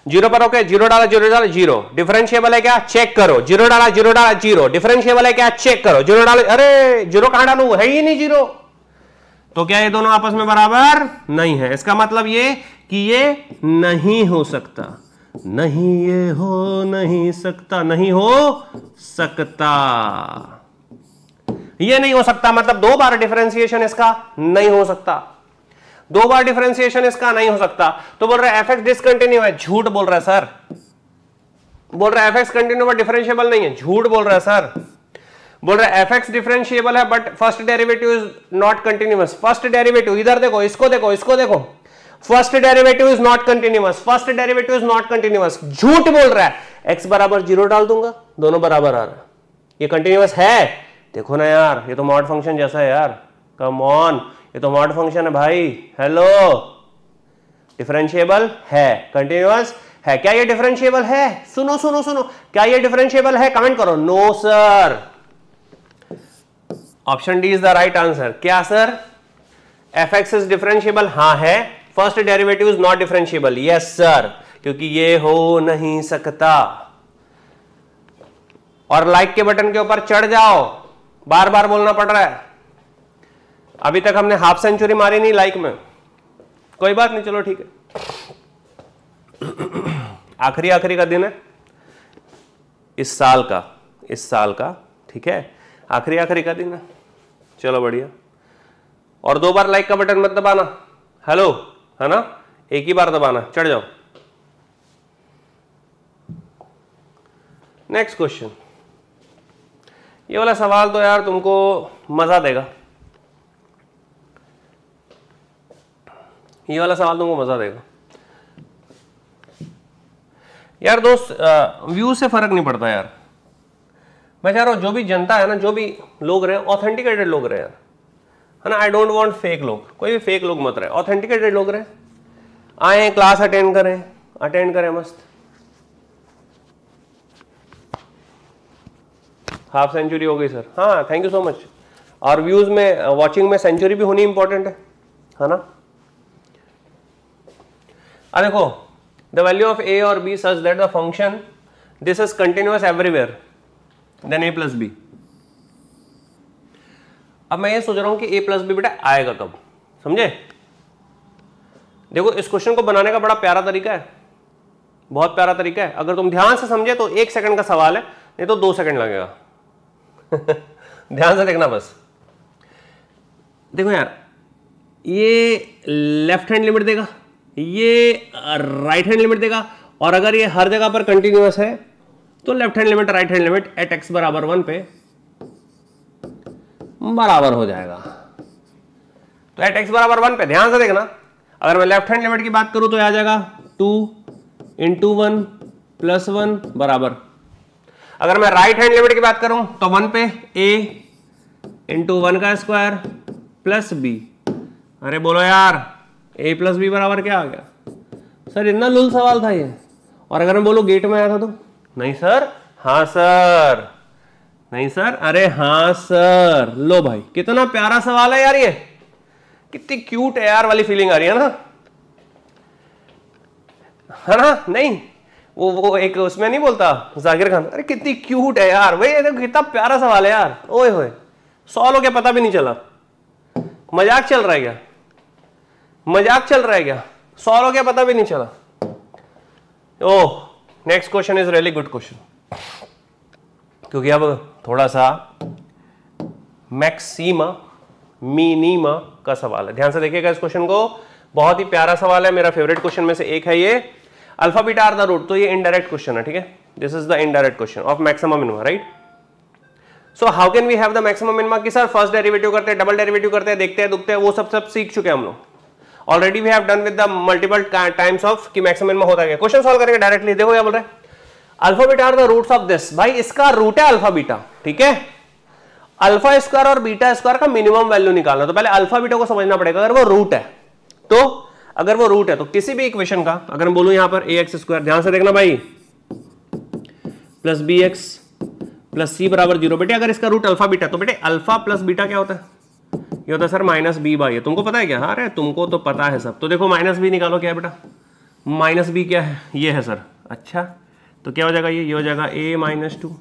जीरो पर ओके जीरो डाला जीरो डाला जीरो डिफरेंशियबल है क्या चेक करो जीरो डाला जीरो डाला जीरो डिफरेंशियबल है क्या चेक करो जीरो डाल अरे जीरो कहां डालू है ही नहीं जीरो तो क्या ये दोनों आपस में बराबर नहीं है इसका मतलब ये कि ये नहीं हो सकता नहीं ये हो नहीं सकता नहीं हो सकता ये नहीं हो सकता मतलब दो बार डिफरेंशिएशन इसका नहीं हो सकता दो बार डिफ्रेंसिएशन इसका नहीं हो सकता तो बोल रहा है एफ डिसकंटिन्यू है झूठ बोल रहा है सर बोल रहा है एफ कंटिन्यू बट डिफरेंशियबल नहीं है झूठ बोल रहा है सर बोल रहा है एफ डिफरेंशियबल है but first derivative is not continuous first derivative इधर देखो इसको देखो इसको देखो first derivative is not continuous first derivative is not continuous झूठ बोल रहा है एक्स बराबर जीरो डाल दूंगा दोनों बराबर आ रहा है ये कंटिन्यूस है देखो ना यार ये तो मॉड फंक्शन जैसा है यार कम ऑन ये तो मॉड फंक्शन है भाई हेलो डिफरेंशियबल है कंटिन्यूअस है क्या ये डिफरेंशियबल है सुनो सुनो सुनो क्या ये डिफरेंशियबल है कमेंट करो no sir option D is the right answer क्या sir f x is differentiable हा है first derivative is not differentiable yes sir क्योंकि ये हो नहीं सकता और लाइक के बटन के ऊपर चढ़ जाओ बार बार बोलना पड़ रहा है अभी तक हमने हाफ सेंचुरी मारी नहीं लाइक में कोई बात नहीं चलो ठीक है आखिरी आखिरी का दिन है इस साल का इस साल का ठीक है आखिरी आखिरी का दिन है चलो बढ़िया और दो बार लाइक का बटन मत दबाना हेलो है ना एक ही बार दबाना चढ़ जाओ नेक्स्ट क्वेश्चन ये वाला सवाल तो यार तुमको मज़ा देगा ये वाला सवाल तुमको मज़ा देगा यार दोस्त व्यू से फ़र्क नहीं पड़ता यार मैं चाह रहा हूं जो भी जनता है ना जो भी लोग रहे ऑथेंटिकेटेड लोग रहे यार है ना आई डोंट वॉन्ट फेक लोग कोई भी फेक लोग मत रहे ऑथेंटिकेटेड लोग रहे आए क्लास अटेंड करें अटेंड करें मस्त हाफ सेंचुरी हो गई सर हाँ थैंक यू सो मच और व्यूज़ में वॉचिंग में सेंचुरी भी होनी इंपॉर्टेंट है है ना अब देखो द वैल्यू ऑफ ए और b such that the function this is continuous everywhere then a plus b अब मैं ये सोच रहा हूं कि ए प्लस बी बेटा आएगा कब समझे देखो इस क्वेश्चन को बनाने का बड़ा प्यारा तरीका है बहुत प्यारा तरीका है अगर तुम ध्यान से समझे तो एक सेकंड का सवाल है नहीं तो दो सेकंड लगेगा ध्यान से देखना बस देखो यार ये लेफ्ट हैंड लिमिट देगा ये राइट हैंड लिमिट देगा और अगर ये हर जगह पर कंटिन्यूस है तो left hand limit right hand limit at x बराबर वन पे बराबर हो जाएगा तो एट एक्स बराबर वन पे ध्यान से देखना अगर मैं लेफ्ट हैंड लिमिट की बात करूं तो आ जाएगा two into one plus one बराबर अगर मैं राइट हैंड लिमिट की बात करूं तो वन पे ए इंटू वन का स्क्वायर प्लस बी अरे बोलो यार ए प्लस बी बराबर क्या आ गया सर इतना लुल सवाल था ये और अगर मैं बोलूँ गेट में आया था तो नहीं सर हाँ सर नहीं सर अरे हाँ सर लो भाई कितना प्यारा सवाल है यार ये कितनी क्यूट यार वाली फीलिंग आ रही है ना है ना नहीं वो वो एक उसमें नहीं बोलता जाकिर खान अरे कितनी क्यूट है यार भाई देखो कितना प्यारा सवाल है यार ओए होए सौ लोग पता भी नहीं चला मजाक चल रहा है क्या मजाक चल रहा है क्या सॉल्व क्या पता भी नहीं चला oh next question is really good question क्योंकि अब थोड़ा सा मैक्सीमा मिनिमा का सवाल है ध्यान से देखिएगा इस क्वेश्चन को बहुत ही प्यारा सवाल है मेरा फेवरेट क्वेश्चन में से एक है ये अल्फाबीटा आर द रूट तो ये इनडायरेक्ट क्वेश्चन है ठीक है this is the indirect question of maximum minima right so how can we have the maximum minima की सर फर्स्ट डेरिवेटिव करते हैं डबल डेरिवेटिव करते हैं देखते हैं दुखते हैं वो सब सब सीख चुके हैं हम लोग already we have done with the multiple times of कि मैक्सिमम में होता क्या क्वेश्चन सॉल्व करेंगे डायरेक्टली देखो क्या बोल रहे alpha beta are the roots of this भाई इसका रूट है अल्फाबीटा ठीक है अल्फा स्क्वायर और बीटा स्क्वायर का मिनिमम वैल्यू निकालना तो पहले अल्फा बीटा को समझना पड़ेगा अगर वो रूट है तो अगर वो रूट है तो किसी भी इक्वेशन का अगर मैं बोलूं यहां पर ए एक्स स्क्वायर ध्यान से देखना भाई plus b x plus c बराबर जीरो बेटे अगर इसका रूट अल्फा बीटा तो बेटे अल्फा प्लस बीटा क्या होता है ये होता है सर माइनस बी बाई तुमको पता है क्या हाँ अरे तुमको तो पता है सब तो देखो माइनस बी निकालो क्या बेटा माइनस बी क्या है ये है सर अच्छा तो क्या हो जाएगा ये ये हो जाएगा a minus two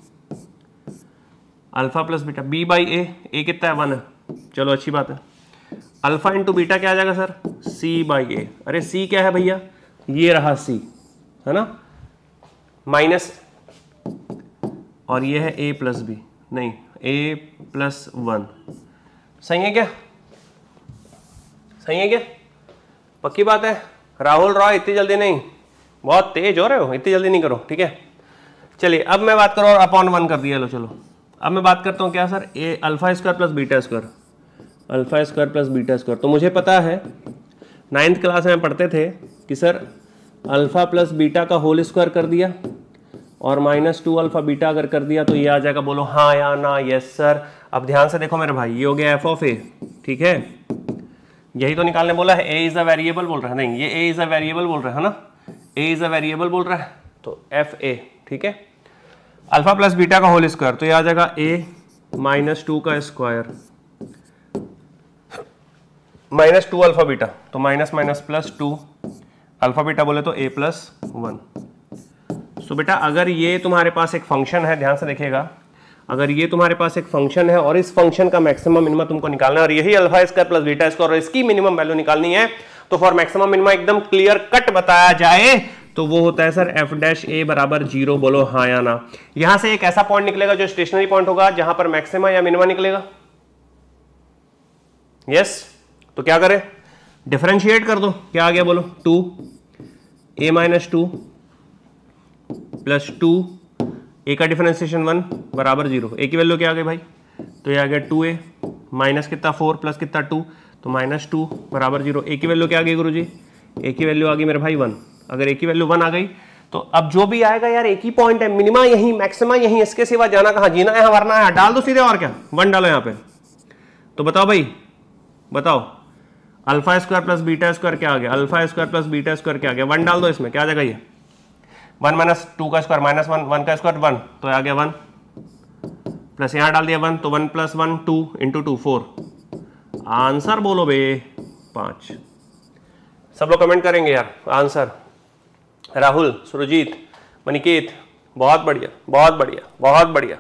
alpha plus beta b by a a कितना है वन है चलो अच्छी बात है अल्फा इंटू बीटा क्या आ जाएगा सर सी बाई ए अरे सी क्या है भैया ये रहा सी है ना माइनस और ये है ए प्लस बी नहीं ए प्लस वन सही है क्या सही है क्या पक्की बात है राहुल रॉय इतनी जल्दी नहीं बहुत तेज हो रहे हो इतनी जल्दी नहीं करो ठीक है चलिए अब मैं बात करूँ और अपॉन वन कर दिया लो चलो अब मैं बात करता हूँ क्या sir a alpha square plus beta square alpha square plus beta square तो मुझे पता है नाइन्थ क्लास में पढ़ते थे कि सर अल्फ़ा प्लस बीटा का होल स्क्वायर कर दिया और माइनस टू अल्फ़ा बीटा अगर कर दिया तो ये आ जाएगा बोलो हाँ या ना यस सर अब ध्यान से देखो मेरे भाई ये हो गया एफ ऑफ ए ठीक है यही तो निकालने बोला है ए इज़ अ वेरिएबल बोल रहा है नहीं ये ए इज़ अ वेरिएबल बोल रहा है ना ए इज़ अ वेरिएबल बोल रहा है तो एफ ए ठीक है अल्फा प्लस बीटा का होल स्क्वायर तो ये आ जाएगा ए माइनस टू का square minus two alpha beta तो minus minus plus two alpha beta बोले तो ए प्लस वन सो बेटा अगर ये तुम्हारे पास एक फंक्शन है ध्यान से देखिएगा अगर ये तुम्हारे पास एक फंक्शन है और इस फंक्शन का मैक्सिमम मिनिमा तुमको निकालना है और यही alpha square plus beta square और इसकी मिनिमम वैल्यू निकालनी है तो फॉर मैक्सिमम मिनिमम एकदम क्लियर कट बताया जाए तो वो होता है सर एफ डैश ए बराबर जीरो बोलो हाँ या ना यहां से एक ऐसा पॉइंट निकलेगा जो स्टेशनरी पॉइंट होगा जहां पर मैक्सिमा या मिनिमा निकलेगा यस तो क्या करें डिफ्रेंशिएट कर दो क्या आ गया बोलो two a minus two plus two a का डिफ्रेंसिएशन वन बराबर जीरो ए की वैल्यू क्या आ गई भाई तो ये आ गया टू ए माइनस कितना फोर प्लस कितना टू तो माइनस टू बराबर जीरो ए की वैल्यू क्या आ गई गुरु जी ए की वैल्यू आ गई मेरे भाई वन अगर ए की वैल्यू वन आ गई तो अब जो भी आएगा यार एक ही पॉइंट है मिनिमा यही मैक्सिमा यही इसके सिवा जाना कहाँ जीना है वरना है डाल दो सीधे और क्या वन डालो यहाँ पे तो बताओ भाई बताओ alpha square plus beta square क्या आ गया alpha square plus beta square क्या आ गया वन डाल दो इसमें क्या आ जाएगा ये वन माइनस टू का स्क्वायर माइनस वन वन का स्क्वायर वन तो आ गया वन प्लस यहां डाल दिया वन तो one plus one two into two four answer बोलो बे पांच सब लोग कमेंट करेंगे यार आंसर राहुल सुरजीत मनिकेत बहुत बढ़िया बहुत बढ़िया बहुत बढ़िया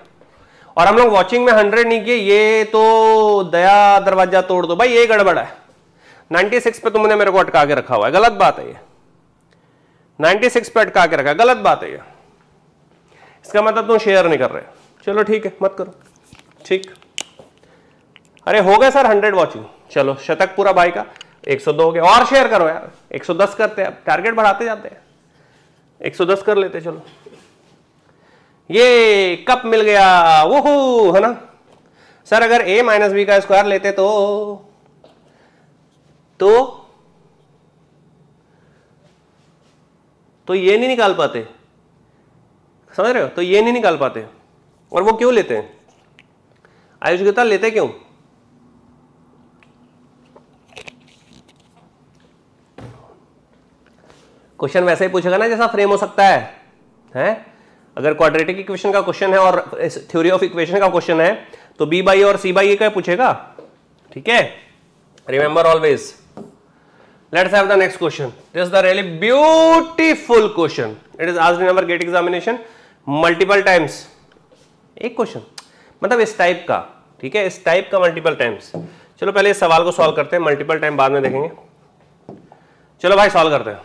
और हम लोग वॉचिंग में हंड्रेड नहीं किए ये तो दया दरवाजा तोड़ दो भाई ये गड़बड़ है 96 पे तुमने मेरे को अटका के रखा हुआ है गलत बात है ये 96 पे अटका के रखा है गलत बात है ये इसका मतलब तुम शेयर नहीं कर रहे चलो ठीक है मत करो ठीक अरे हो गए सर हंड्रेड वॉचिंग चलो शतक पूरा भाई का 102 हो गया और शेयर करो यार 110 करते हैं टारगेट बढ़ाते जाते हैं 110 कर लेते चलो ये कप मिल गया वो है ना सर अगर a माइनस बी का स्क्वायर लेते तो तो तो ये नहीं निकाल पाते समझ रहे हो तो ये नहीं निकाल पाते और वो क्यों लेते हैं आयुष्गता लेते क्यों क्वेश्चन वैसे ही पूछेगा ना जैसा फ्रेम हो सकता है हैं अगर क्वाड्रेटिक इक्वेशन का क्वेश्चन है और थ्योरी ऑफ इक्वेशन का क्वेश्चन है तो बी बाई और सी बाई ये क्या पूछेगा ठीक है remember always let's have the next question this is the really beautiful question it is asked in our gate examination एक क्वेश्चन मतलब इस टाइप का ठीक है इस टाइप का मल्टीपल टाइम्स चलो पहले इस सवाल को सॉल्व करते हैं मल्टीपल टाइम बाद में देखेंगे चलो भाई सॉल्व करते हैं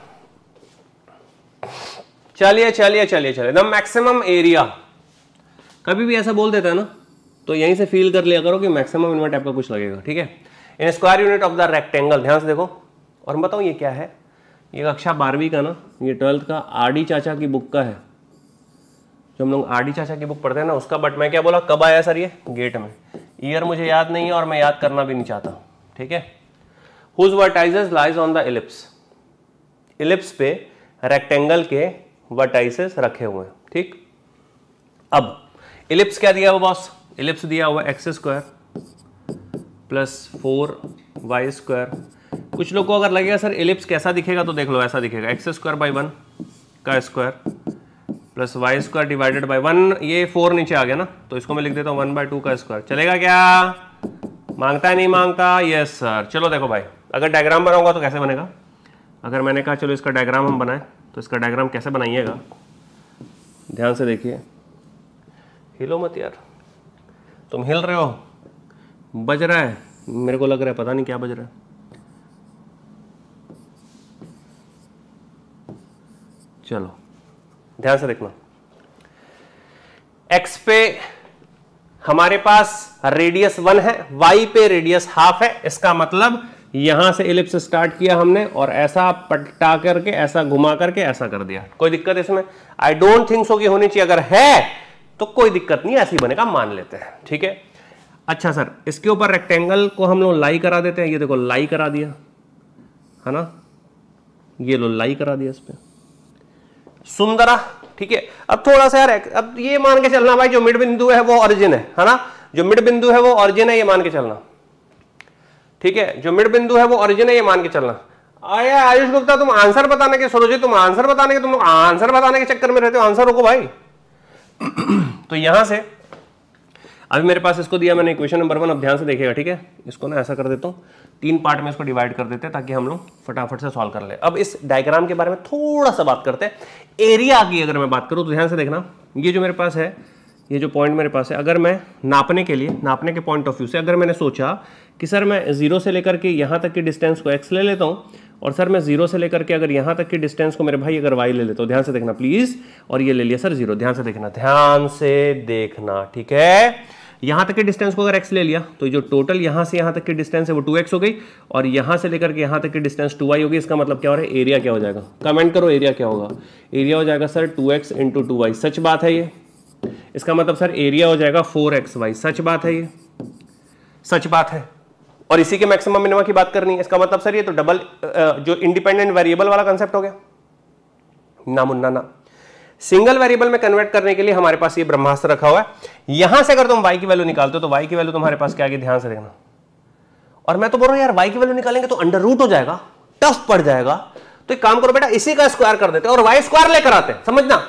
चलिए चलिए चलिए चलिए द मैक्सिमम एरिया कभी भी ऐसा बोल देता है ना तो यहीं से फील कर लिया करो कि मैक्सिमम इनमें टाइप का कुछ लगेगा ठीक है in square unit of the rectangle ध्यान से देखो और बताऊं ये क्या है ये कक्षा बारहवीं का ना ये ट्वेल्थ का आर डी चाचा की बुक का है जो हम लोग आर चाचा की बुक पढ़ते हैं ना उसका बट मैं क्या बोला कब आया सर ये गेट में ईयर मुझे याद नहीं है और मैं याद करना भी नहीं चाहता ठीक है whose vertices lies on the ellipse ellipse पे रेक्टेंगल के वर्टाइसेस रखे हुए हैं ठीक अब इलिप्स क्या दिया हुआ बॉस इलिप्स दिया हुआ x square plus four y square कुछ लोग को अगर लगेगा सर इलिप्स कैसा दिखेगा तो देख लो ऐसा दिखेगा एक्स स्क्वायर बाई वन का square plus y square divided by one ये फोर नीचे आ गया ना तो इसको मैं लिख देता हूँ वन बाई टू का स्क्वायर चलेगा क्या मांगता है नहीं मांगता यस सर चलो देखो भाई अगर डायग्राम बनाऊंगा तो कैसे बनेगा अगर मैंने कहा चलो इसका डायग्राम हम बनाएं तो इसका डायग्राम कैसे बनाइएगा ध्यान से देखिए हिलो मत यार तुम हिल रहे हो बज रहा है मेरे को लग रहा है पता नहीं क्या बज रहा है चलो ध्यान से देखना x पे हमारे पास रेडियस वन है y पे रेडियस हाफ है इसका मतलब यहां से इलिप्स स्टार्ट किया हमने और ऐसा पट्टा करके ऐसा घुमा करके ऐसा कर दिया कोई दिक्कत इसमें आई डोंट थिंक सो कि होनी चाहिए अगर है तो कोई दिक्कत नहीं ऐसी बनेगा मान लेते हैं ठीक है अच्छा सर इसके ऊपर रेक्टेंगल को हम लोग लाई करा देते हैं ये देखो लाई करा दिया है ना ये लो लाई करा दिया इस पर सुंदरा ठीक है अब थोड़ा सा यार अब ये मान के चलना भाई जो मिड बिंदु है वो ऑरिजिन है है ना जो मिड बिंदु है वो ऑरिजिन है ये मान के चलना ठीक है जो मिड बिंदु है वो ऑरिजिन है ये मान के चलना अरे आयुष गुप्ता तुम आंसर बताने के सरोजी तुम आंसर बताने के तुम लोग आंसर बताने के चक्कर में रहते हो आंसर रोको भाई तो यहां से अभी मेरे पास इसको दिया मैंने इक्वेशन नंबर वन अब ध्यान से देखेगा ठीक है इसको ना ऐसा कर देता हूं तीन पार्ट में इसको डिवाइड कर देते हैं ताकि हम लोग फटाफट से सॉल्व कर ले अब इस डायग्राम के बारे में थोड़ा सा बात करते हैं एरिया की अगर मैं बात करूँ तो ध्यान से देखना ये जो मेरे पास है ये जो पॉइंट मेरे पास है अगर मैं नापने के लिए नापने के पॉइंट ऑफ व्यू से अगर मैंने सोचा कि सर मैं ज़ीरो से लेकर के यहाँ तक की डिस्टेंस को एक्स ले लेता हूँ और सर मैं जीरो से लेकर के अगर यहाँ तक की डिस्टेंस को मेरे भाई अगर वाई ले लेता हूँ ध्यान से देखना प्लीज़ और ये ले लिया सर जीरो ध्यान से देखना ध्यान से देखना ठीक है यहां तक के डिस्टेंस को अगर एक्स ले लिया तो जो टोटल यहां से यहां तक की डिस्टेंस है वो टू एक्स हो गई और यहां से लेकर के यहां तक की डिस्टेंस टू वाई होगी इसका मतलब क्या हो रहा है एरिया क्या हो जाएगा कमेंट करो एरिया क्या होगा एरिया हो जाएगा sir two x into two y सच बात है ये इसका मतलब सर एरिया हो जाएगा फोर एक्स वाई सच बात है ये सच बात है और इसी के मैक्सिमम मिनिमा की बात करनी है इसका मतलब सर ये तो डबल जो इंडिपेंडेंट वेरिएबल वाला कंसेप्ट हो गया ना मुन्ना ना सिंगल वेरिएबल में कन्वर्ट करने के लिए हमारे पास ये ब्रह्मास्त्र रखा हुआ है यहां से अगर तुम वाई की वैल्यू निकालते हो तो वाई की वैल्यू तुम्हारे पास क्या आएगी ध्यान से देखना और मैं तो बोल रहा हूं यार वाई की वैल्यू निकालेंगे तो अंडर रूट हो जाएगा टफ पड़ जाएगा तो एक काम करो बेटा इसी का स्क्वायर कर देते और वाई स्क्वायर लेकर आते हैं समझना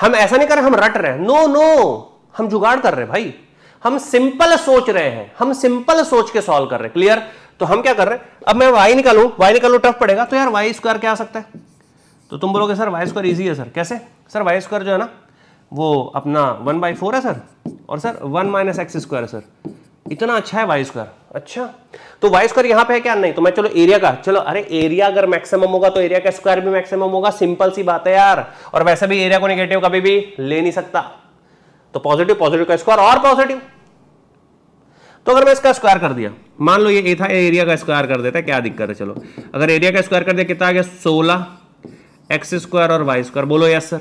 हम ऐसा नहीं कर रहे हम रट रहे हैं नो नो हम जुगाड़ कर रहे हैं भाई हम सिंपल सोच रहे हैं हम सिंपल सोच के सॉल्व कर रहे हैं क्लियर तो हम क्या कर रहे हैं अब मैं वाई निकालू वाई निकालू टफ पड़ेगा तो यार वाई स्क्वायर क्या आ सकता है तो तुम बोलोगे सर वाई स्क्वायर ईजी है सर कैसे सर वाई स्क्वायर जो है ना वो अपना वन बाई फोर है सर और sir one minus x square है सर इतना अच्छा है वाई स्क्वायर अच्छा तो वाई स्क्वायर यहाँ पे है क्या नहीं तो मैं चलो एरिया का चलो अरे एरिया अगर मैक्सिमम होगा तो एरिया का स्क्वायर भी मैक्सिमम होगा सिंपल सी बात है यार और वैसे भी एरिया को नेगेटिव कभी भी ले नहीं सकता तो पॉजिटिव पॉजिटिव का स्क्वायर और पॉजिटिव तो अगर मैं इसका स्क्वायर कर दिया मान लो ये ए था एरिया का स्क्वायर कर देता है क्या दिक्कत है चलो अगर एरिया का स्क्वायर कर दिया कितना आ गया सोलह एक्स स्क्वायर और वाई स्क्वायर बोलो यस सर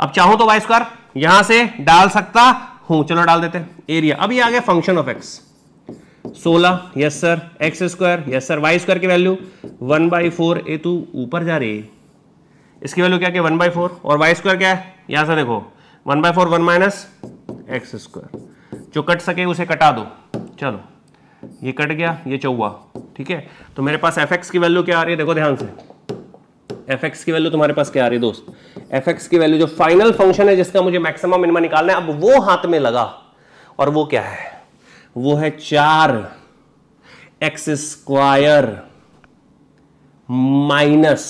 अब चाहो तो वाई स्क्वायर यहां से डाल सकता हूं चलो डाल देते हैं एरिया अब ये आ गया फंक्शन ऑफ एक्स सोलह yes sir x square yes sir y square की value one by four a तू ऊपर जा रही है इसकी वैल्यू क्या क्या वन बाई फोर और वाई स्क्वायर क्या है यहां से देखो one by four one minus x square जो कट सके उसे कटा दो चलो ये कट गया ये चौवा ठीक है तो मेरे पास एफ एक्स की वैल्यू क्या आ रही है देखो ध्यान से एफ एक्स की वैल्यू तुम्हारे पास क्या आ रही है दोस्त एफ एक्स की वैल्यू जो फाइनल फंक्शन है जिसका मुझे मैक्सिमम इनमें निकालना है अब वो हाथ में लगा और वो क्या है वो है चार एक्स स्क्वायर माइनस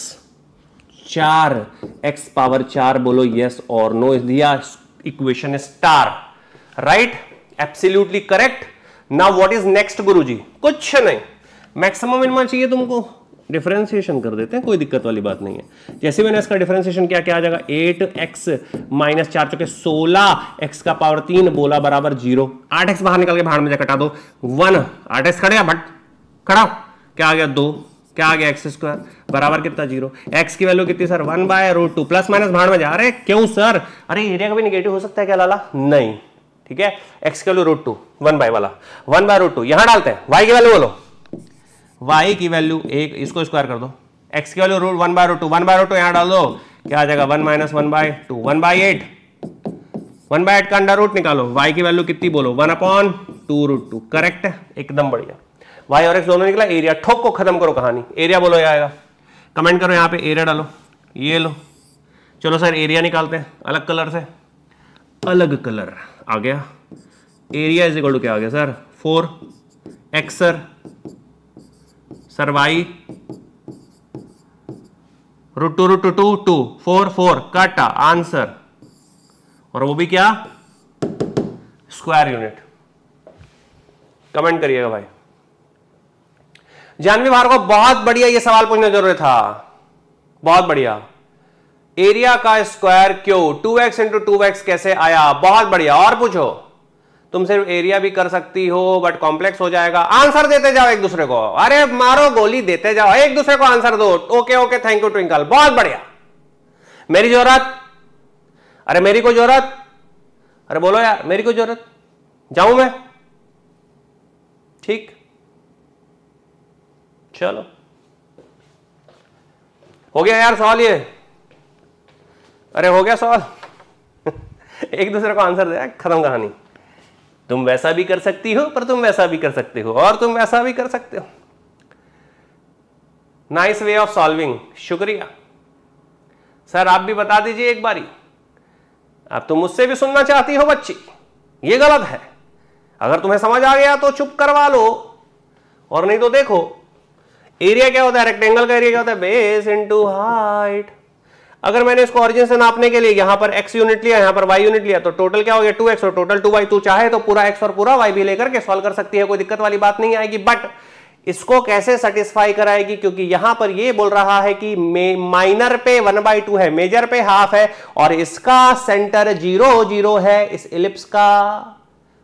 चार एक्स पावर चार बोलो यस और नो इज दिया equation star right absolutely correct now what is next गुरुजी कुछ नहीं मैक्सिमम मिनिमा चाहिए तुमको डिफरेंशिएशन कर देते हैं कोई दिक्कत वाली बात नहीं है जैसे मैंने इसका डिफरेंशिएशन किया क्या आ जाएगा एट एक्स माइनस चार चौके सोलह एक्स का पावर तीन बोला बराबर जीरो आठ एक्स बाहर निकल के बाहर में से कटा दो वन आठ एक्स खड़े बट खड़ा क्या आ गया दो क्या आ गया एक्स स्क्वायर बराबर कितना जीरो एक्स की वैल्यू कितनी sir one by root two plus minus भाड़ में जा रहे क्यों सर अरे एरिया का भी निगेटिव हो सकता है क्या लाला नहीं ठीक है एक्स की value root two one by वाला वन बाय रूट टू यहां डालते हैं वाई की वैल्यू बोलो वाई की वैल्यू एक इसको स्क्वायर कर दो एक्स की value root one by root two one by root two यहां डाल दो क्या आ जाएगा one minus one by two one by eight one by eight का अंडर रूट निकालो वाई की वैल्यू कितनी बोलो one upon two root two correct एकदम बढ़िया वाई और एक्स दोनों निकला एरिया ठोक को खत्म करो कहानी एरिया बोलो यहाँ आएगा कमेंट करो यहाँ पे एरिया डालो ये लो चलो सर एरिया निकालते हैं अलग कलर से अलग कलर आ गया एरिया इज इक्वल टू क्या आ गया sir four x sir sir y root two रू two two two four four काटा आंसर और वो भी क्या स्क्वायर यूनिट कमेंट करिएगा भाई जानवी भार को बहुत बढ़िया ये सवाल पूछना जरूरी था बहुत बढ़िया एरिया का स्क्वायर क्यों two x into two x कैसे आया बहुत बढ़िया और पूछो तुम सिर्फ एरिया भी कर सकती हो बट कॉम्प्लेक्स हो जाएगा आंसर देते जाओ एक दूसरे को अरे मारो गोली देते जाओ एक दूसरे को आंसर दो okay okay thank you Twinkle बहुत बढ़िया मेरी जरूरत अरे मेरी को जरूरत अरे बोलो यार मेरी को जरूरत जाऊं मैं ठीक चलो हो गया यार सवाल ये अरे हो गया सवाल एक दूसरे को आंसर दे खत्म कहानी तुम वैसा भी कर सकती हो पर तुम वैसा भी कर सकते हो और तुम वैसा भी कर सकते हो नाइस वे ऑफ सॉल्विंग शुक्रिया सर आप भी बता दीजिए एक बारी अब तुम तो मुझसे भी सुनना चाहती हो बच्ची ये गलत है अगर तुम्हें समझ आ गया तो चुप करवा लो और नहीं तो देखो एरिया क्या होता है रेक्टेंगल का एरिया क्या होता है बेस इनटू हाइट अगर मैंने इसको ऑरिजिन से नापने के लिए यहां पर एक्स यूनिट लिया यहां पर वाई यूनिट लिया तो टोटल क्या हो गया टू एक्स और टोटल टू बाई टू चाहे तो पूरा एक्स और पूरा वाई भी लेकर के सॉल्व कर सकती है कोई दिक्कत वाली बात नहीं आएगी बट इसको कैसे सेटिस्फाई कराएगी क्योंकि यहां पर ये बोल रहा है कि माइनर पे वन बाई टू है मेजर पे हाफ है और इसका सेंटर जीरो जीरो है इस इलिप्स का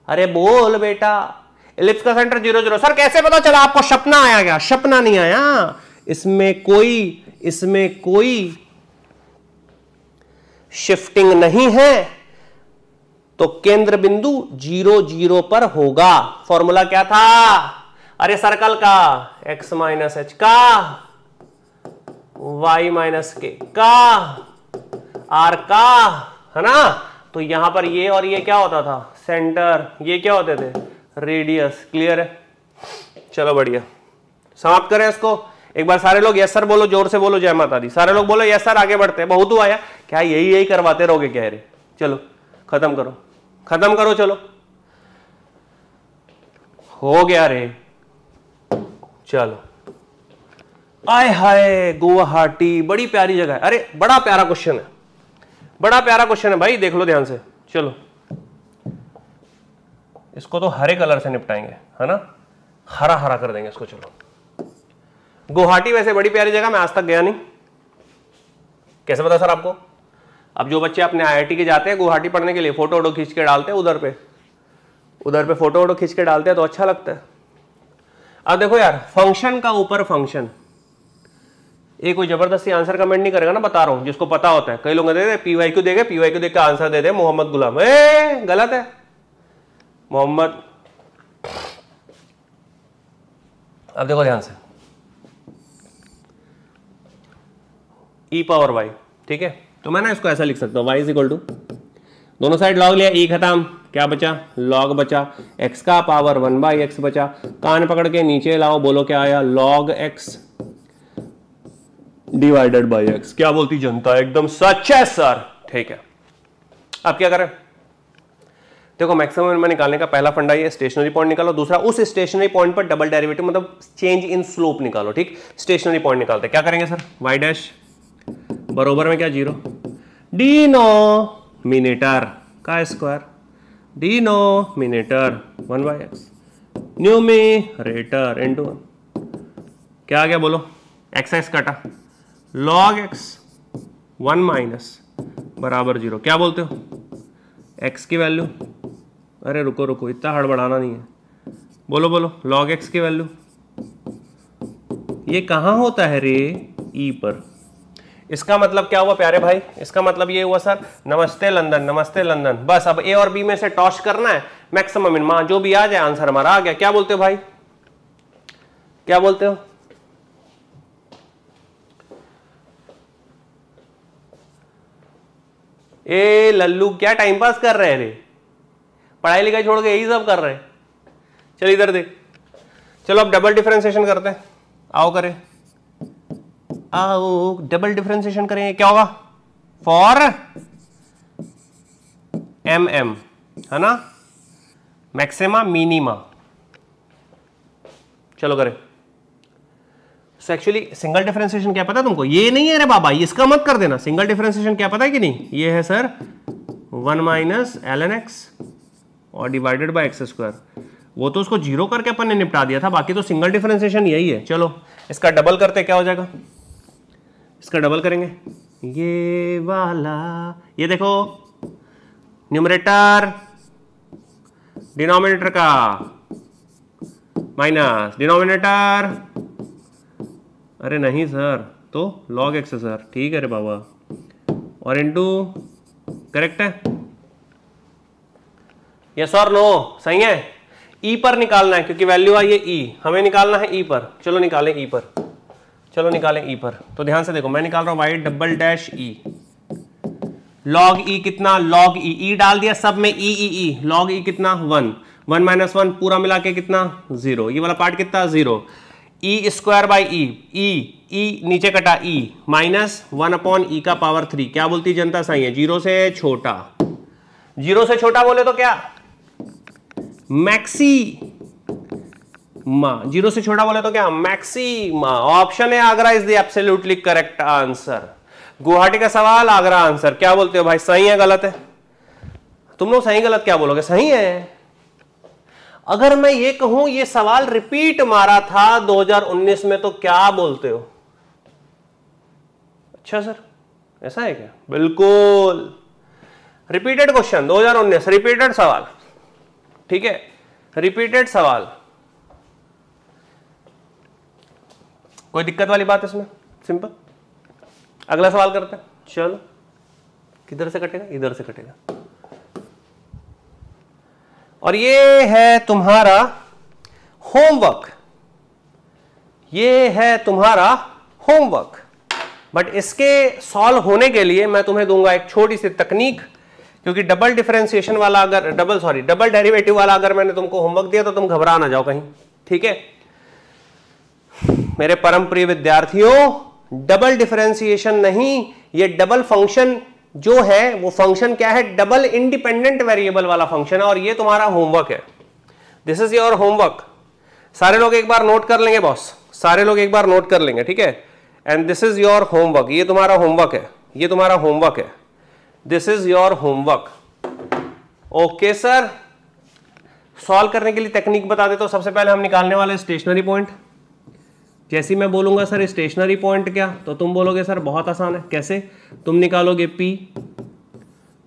अरे बोल बेटा इलिप्स का सेंटर जीरो जीरो सर कैसे पता चला आपको सपना आया क्या सपना नहीं आया इसमें कोई इसमें कोई शिफ्टिंग नहीं है तो केंद्र बिंदु जीरो जीरो पर होगा फॉर्मूला क्या था अरे सर्कल का x माइनस एच का y माइनस के का आर का है ना तो यहां पर ये और ये क्या होता था सेंटर ये क्या होते थे रेडियस क्लियर है चलो बढ़िया समाप्त करें इसको एक बार सारे लोग यस सर बोलो जोर से बोलो जय माता दी सारे लोग बोलो यस सर आगे बढ़ते हैं बहुत हुआ यार क्या यही यही करवाते रहोगे कह रहे चलो खत्म करो खत्म करो चलो हो गया रे चलो आय हाय गुवाहाटी बड़ी प्यारी जगह है अरे बड़ा प्यारा क्वेश्चन है बड़ा प्यारा क्वेश्चन है भाई देख लो ध्यान से चलो इसको तो हरे कलर से निपटाएंगे है ना हरा हरा कर देंगे इसको चलो गुवाहाटी वैसे बड़ी प्यारी जगह मैं आज तक गया नहीं कैसे बता सर आपको अब जो बच्चे अपने आई के जाते हैं गुवाहाटी पढ़ने के लिए फ़ोटो वोटो खींच के डालते हैं उधर पे उधर पे फ़ोटो वोटो खींच के डालते हैं तो अच्छा लगता है अब देखो यार फंक्शन का ऊपर फंक्शन ये कोई ज़बरदस्ती आंसर कमेंट नहीं करेगा ना बता रहा हूं जिसको पता होता है कई लोग दे दे पी वाई क्यू देखे पी वाई क्यू देख आंसर दे दे मोहम्मद गुलाम ए गलत है मोहम्मद अब देखो ध्यान से ई पावर वाई ठीक है तो मैं ना इसको ऐसा लिख सकता हूँ वाई इज इक्वल टू दोनों साइड लॉग लिया ई खत्म क्या बचा लॉग बचा एक्स का पावर वन बाई एक्स बचा कान पकड़ के नीचे लाओ बोलो क्या आया log x divided by x क्या बोलती जनता एकदम सच है सर ठीक है अब क्या करें देखो मैक्सिमम मिनिमम निकालने का पहला फंडा ये स्टेशनरी पॉइंट निकालो दूसरा उस स्टेशनरी पॉइंट पर डबल डेरिवेटिव मतलब चेंज इन स्लोप निकालो ठीक स्टेशनरी पॉइंट निकालते क्या करेंगे सर वाई डैश बरोबर में क्या जीरो डिनोमिनेटर का square denominator one by x इन इंटू वन क्या आ गया बोलो एक्स एक्स कटा लॉग एक्स वन माइनस बराबर जीरो क्या बोलते हो एक्स की वैल्यू अरे रुको रुको इतना हड़बड़ाना नहीं है बोलो बोलो लॉग एक्स की वैल्यू ये कहाँ होता है रे ई पर इसका मतलब क्या हुआ प्यारे भाई इसका मतलब ये हुआ सर नमस्ते लंदन नमस्ते लंदन बस अब ए और बी में से टॉस करना है मैक्सिमम इन जो भी आ जाए आंसर हमारा आ गया क्या बोलते हो भाई क्या बोलते हो ए लल्लू क्या टाइम पास कर रहे हैं रे पढ़ाई लिखाई छोड़ के यही सब कर रहे हैं चल इधर देख चलो अब डबल डिफ्रेंसिएशन करते हैं आओ करें आओ डबल डिफ्रेंसिएशन करेंगे क्या होगा फॉर एम एम है ना मैक्सिमा मिनिमा चलो करें सो एक्चुअली सिंगल डिफरेंशिएशन क्या पता है तुमको ये नहीं है रे बाबा इसका मत कर देना सिंगल डिफरेंशिएशन क्या पता है कि नहीं ये है sir one minus l n x और डिवाइडेड बाय एक्स स्क्वायर वो तो उसको जीरो करके अपन ने निपटा दिया था बाकी तो सिंगल डिफरेंशिएशन यही है चलो इसका डबल करते क्या हो जाएगा इसका डबल करेंगे ये वाला ये देखो न्यूमरेटर डिनोमिनेटर का माइनस डिनोमिनेटर अरे नहीं सर तो लॉग एक्स है सर ठीक है रे बाबा और इनटू करेक्ट है यस और नो सही है ई e पर निकालना है क्योंकि वैल्यू आई है ई e, हमें निकालना है ई e पर चलो निकालें ई e पर चलो निकालें ई e पर तो ध्यान से देखो मैं निकाल रहा हूं y double dash e log e कितना लॉग ई ई डाल दिया सब में ई ई ई लॉग ई कितना वन वन माइनस वन पूरा मिला के कितना जीरो ये वाला पार्ट कितना zero e square by e e e नीचे कटा e e। Minus one upon e e का पावर थ्री क्या बोलती जनता सही है जीरो से छोटा जीरो से छोटा बोले तो क्या मैक्सी मा जीरो से छोटा बोले तो क्या मैक्सी मा ऑप्शन है Agra is totally correct answer Guwahati का सवाल आगरा आंसर क्या बोलते हो भाई सही है गलत है तुम लोग सही गलत क्या बोलोगे सही है अगर मैं ये कहूं ये सवाल रिपीट मारा था 2019 में तो क्या बोलते हो अच्छा सर ऐसा है क्या बिल्कुल रिपीटेड क्वेश्चन 2019 रिपीटेड सवाल ठीक है रिपीटेड सवाल कोई दिक्कत वाली बात इसमें सिंपल अगला सवाल करते हैं चलो किधर से कटेगा इधर से कटेगा और ये है तुम्हारा होमवर्क ये है तुम्हारा होमवर्क बट इसके सॉल्व होने के लिए मैं तुम्हें दूंगा एक छोटी सी तकनीक क्योंकि डबल डिफरेंशिएशन वाला अगर डबल सॉरी डबल डेरिवेटिव वाला अगर मैंने तुमको होमवर्क दिया तो तुम घबरा ना जाओ कहीं ठीक है मेरे परम प्रिय विद्यार्थियों डबल डिफरेंशिएशन नहीं ये डबल फंक्शन जो है वो फंक्शन क्या है डबल इंडिपेंडेंट वेरिएबल वाला फंक्शन है और ये तुम्हारा होमवर्क है दिस इज योर होमवर्क सारे लोग एक बार नोट कर लेंगे बॉस सारे लोग एक बार नोट कर लेंगे ठीक है and this is your homework ये तुम्हारा होमवर्क है ये तुम्हारा होमवर्क है this is your homework okay sir solve करने के लिए तकनीक बता दे तो सबसे पहले हम निकालने वाले स्टेशनरी पॉइंट जैसे मैं बोलूँगा सर स्टेशनरी पॉइंट क्या तो तुम बोलोगे सर बहुत आसान है कैसे तुम निकालोगे P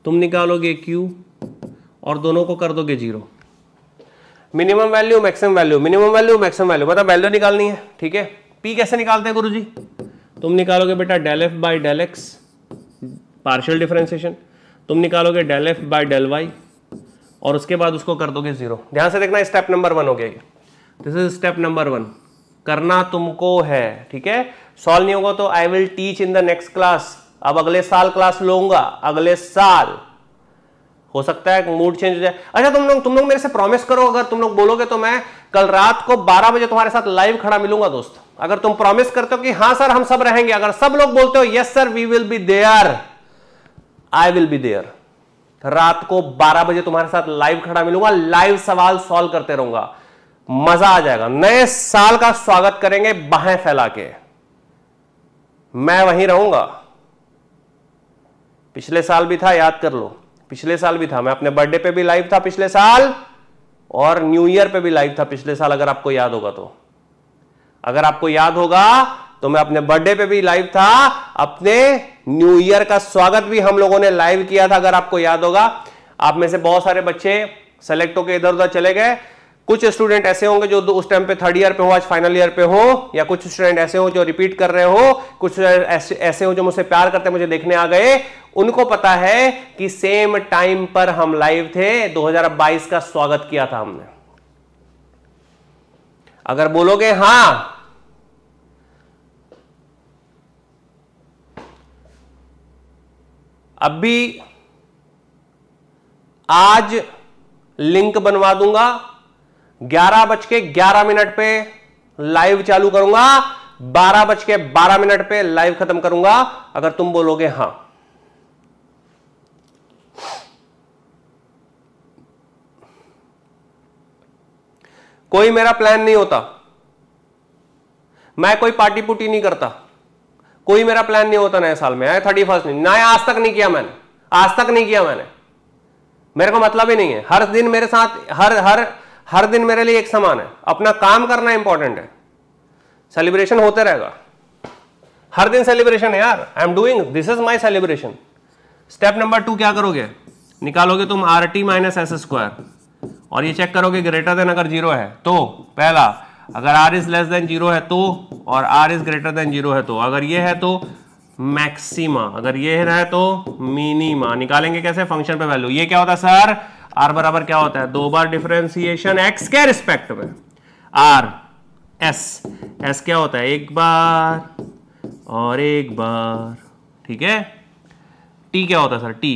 तुम निकालोगे Q और दोनों को कर दोगे zero minimum value maximum value minimum value maximum value मतलब वैल्यू निकालनी है ठीक है P कैसे निकालते हैं गुरुजी तुम निकालोगे बेटा del f by del x partial differentiation तुम निकालोगे del f by del y और उसके बाद उसको कर दोगे जीरो ध्यान से देखना स्टेप नंबर वन हो गया ये this is step number one करना तुमको है ठीक है सॉल्व नहीं होगा तो I will teach in the next class अब अगले साल क्लास लूंगा अगले साल हो सकता है मूड चेंज हो जाए अच्छा तुम लोग तुम लोग मेरे से प्रॉमिस करो अगर तुम लोग बोलोगे तो मैं कल रात को 12 बजे तुम्हारे साथ लाइव खड़ा मिलूंगा दोस्त अगर तुम प्रॉमिस करते हो कि हाँ सर हम सब रहेंगे अगर सब लोग बोलते हो yes sir we will be there I will be there रात को 12 बजे तुम्हारे साथ लाइव खड़ा मिलूंगा लाइव सवाल सॉल्व करते रहूंगा मजा आ जाएगा नए साल का स्वागत करेंगे बाहें फैला के मैं वहीं रहूंगा पिछले साल भी था याद कर लो पिछले साल भी था मैं अपने बर्थडे पे भी लाइव था पिछले साल और न्यू ईयर पे भी लाइव था पिछले साल अगर आपको याद होगा तो अगर आपको याद होगा तो मैं अपने बर्थडे पे भी लाइव था अपने न्यू ईयर का स्वागत भी हम लोगों ने लाइव किया था अगर आपको याद होगा आप में से बहुत सारे बच्चे सेलेक्ट होकर इधर उधर चले गए कुछ स्टूडेंट ऐसे होंगे जो उस टाइम पे थर्ड ईयर पे हो आज फाइनल ईयर पे हो या कुछ स्टूडेंट ऐसे हो जो रिपीट कर रहे हो कुछ ऐसे, ऐसे हो जो मुझसे प्यार करते मुझे देखने आ गए उनको पता है कि सेम टाइम पर हम लाइव थे 2022 का स्वागत किया था हमने अगर बोलोगे हां अब भी आज लिंक बनवा दूंगा ग्यारह बज के ग्यारह मिनट पे लाइव चालू करूंगा बारह बज के बारह मिनट पे लाइव खत्म करूंगा अगर तुम बोलोगे हां कोई मेरा प्लान नहीं होता मैं कोई पार्टी पुटी नहीं करता कोई मेरा प्लान नहीं होता नए साल में आए थर्टी फर्स्ट नहीं नया आज तक नहीं किया मैंने आज तक नहीं किया मैंने मेरे को मतलब ही नहीं है हर दिन मेरे साथ हर हर हर दिन मेरे लिए एक समान है अपना काम करना इंपॉर्टेंट है सेलिब्रेशन होते रहेगा हर दिन सेलिब्रेशन है यार I am doing this is my celebration step number two क्या करोगे निकालोगे तुम r t minus s square और ये चेक करोगे ग्रेटर देन अगर जीरो है तो पहला अगर r is less than zero है तो और r is greater than zero है तो अगर ये है तो मैक्सिमा अगर ये है तो मिनिमा निकालेंगे कैसे फंक्शन पे वैल्यू ये क्या होता है सर आर बराबर क्या होता है दो बार डिफ्रेंसिएशन एक्स के रिस्पेक्ट में आर एस एस क्या होता है एक बार और एक बार ठीक है टी क्या होता है सर टी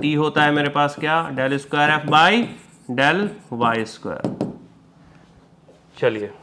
टी होता है मेरे पास क्या del square f by del y square चलिए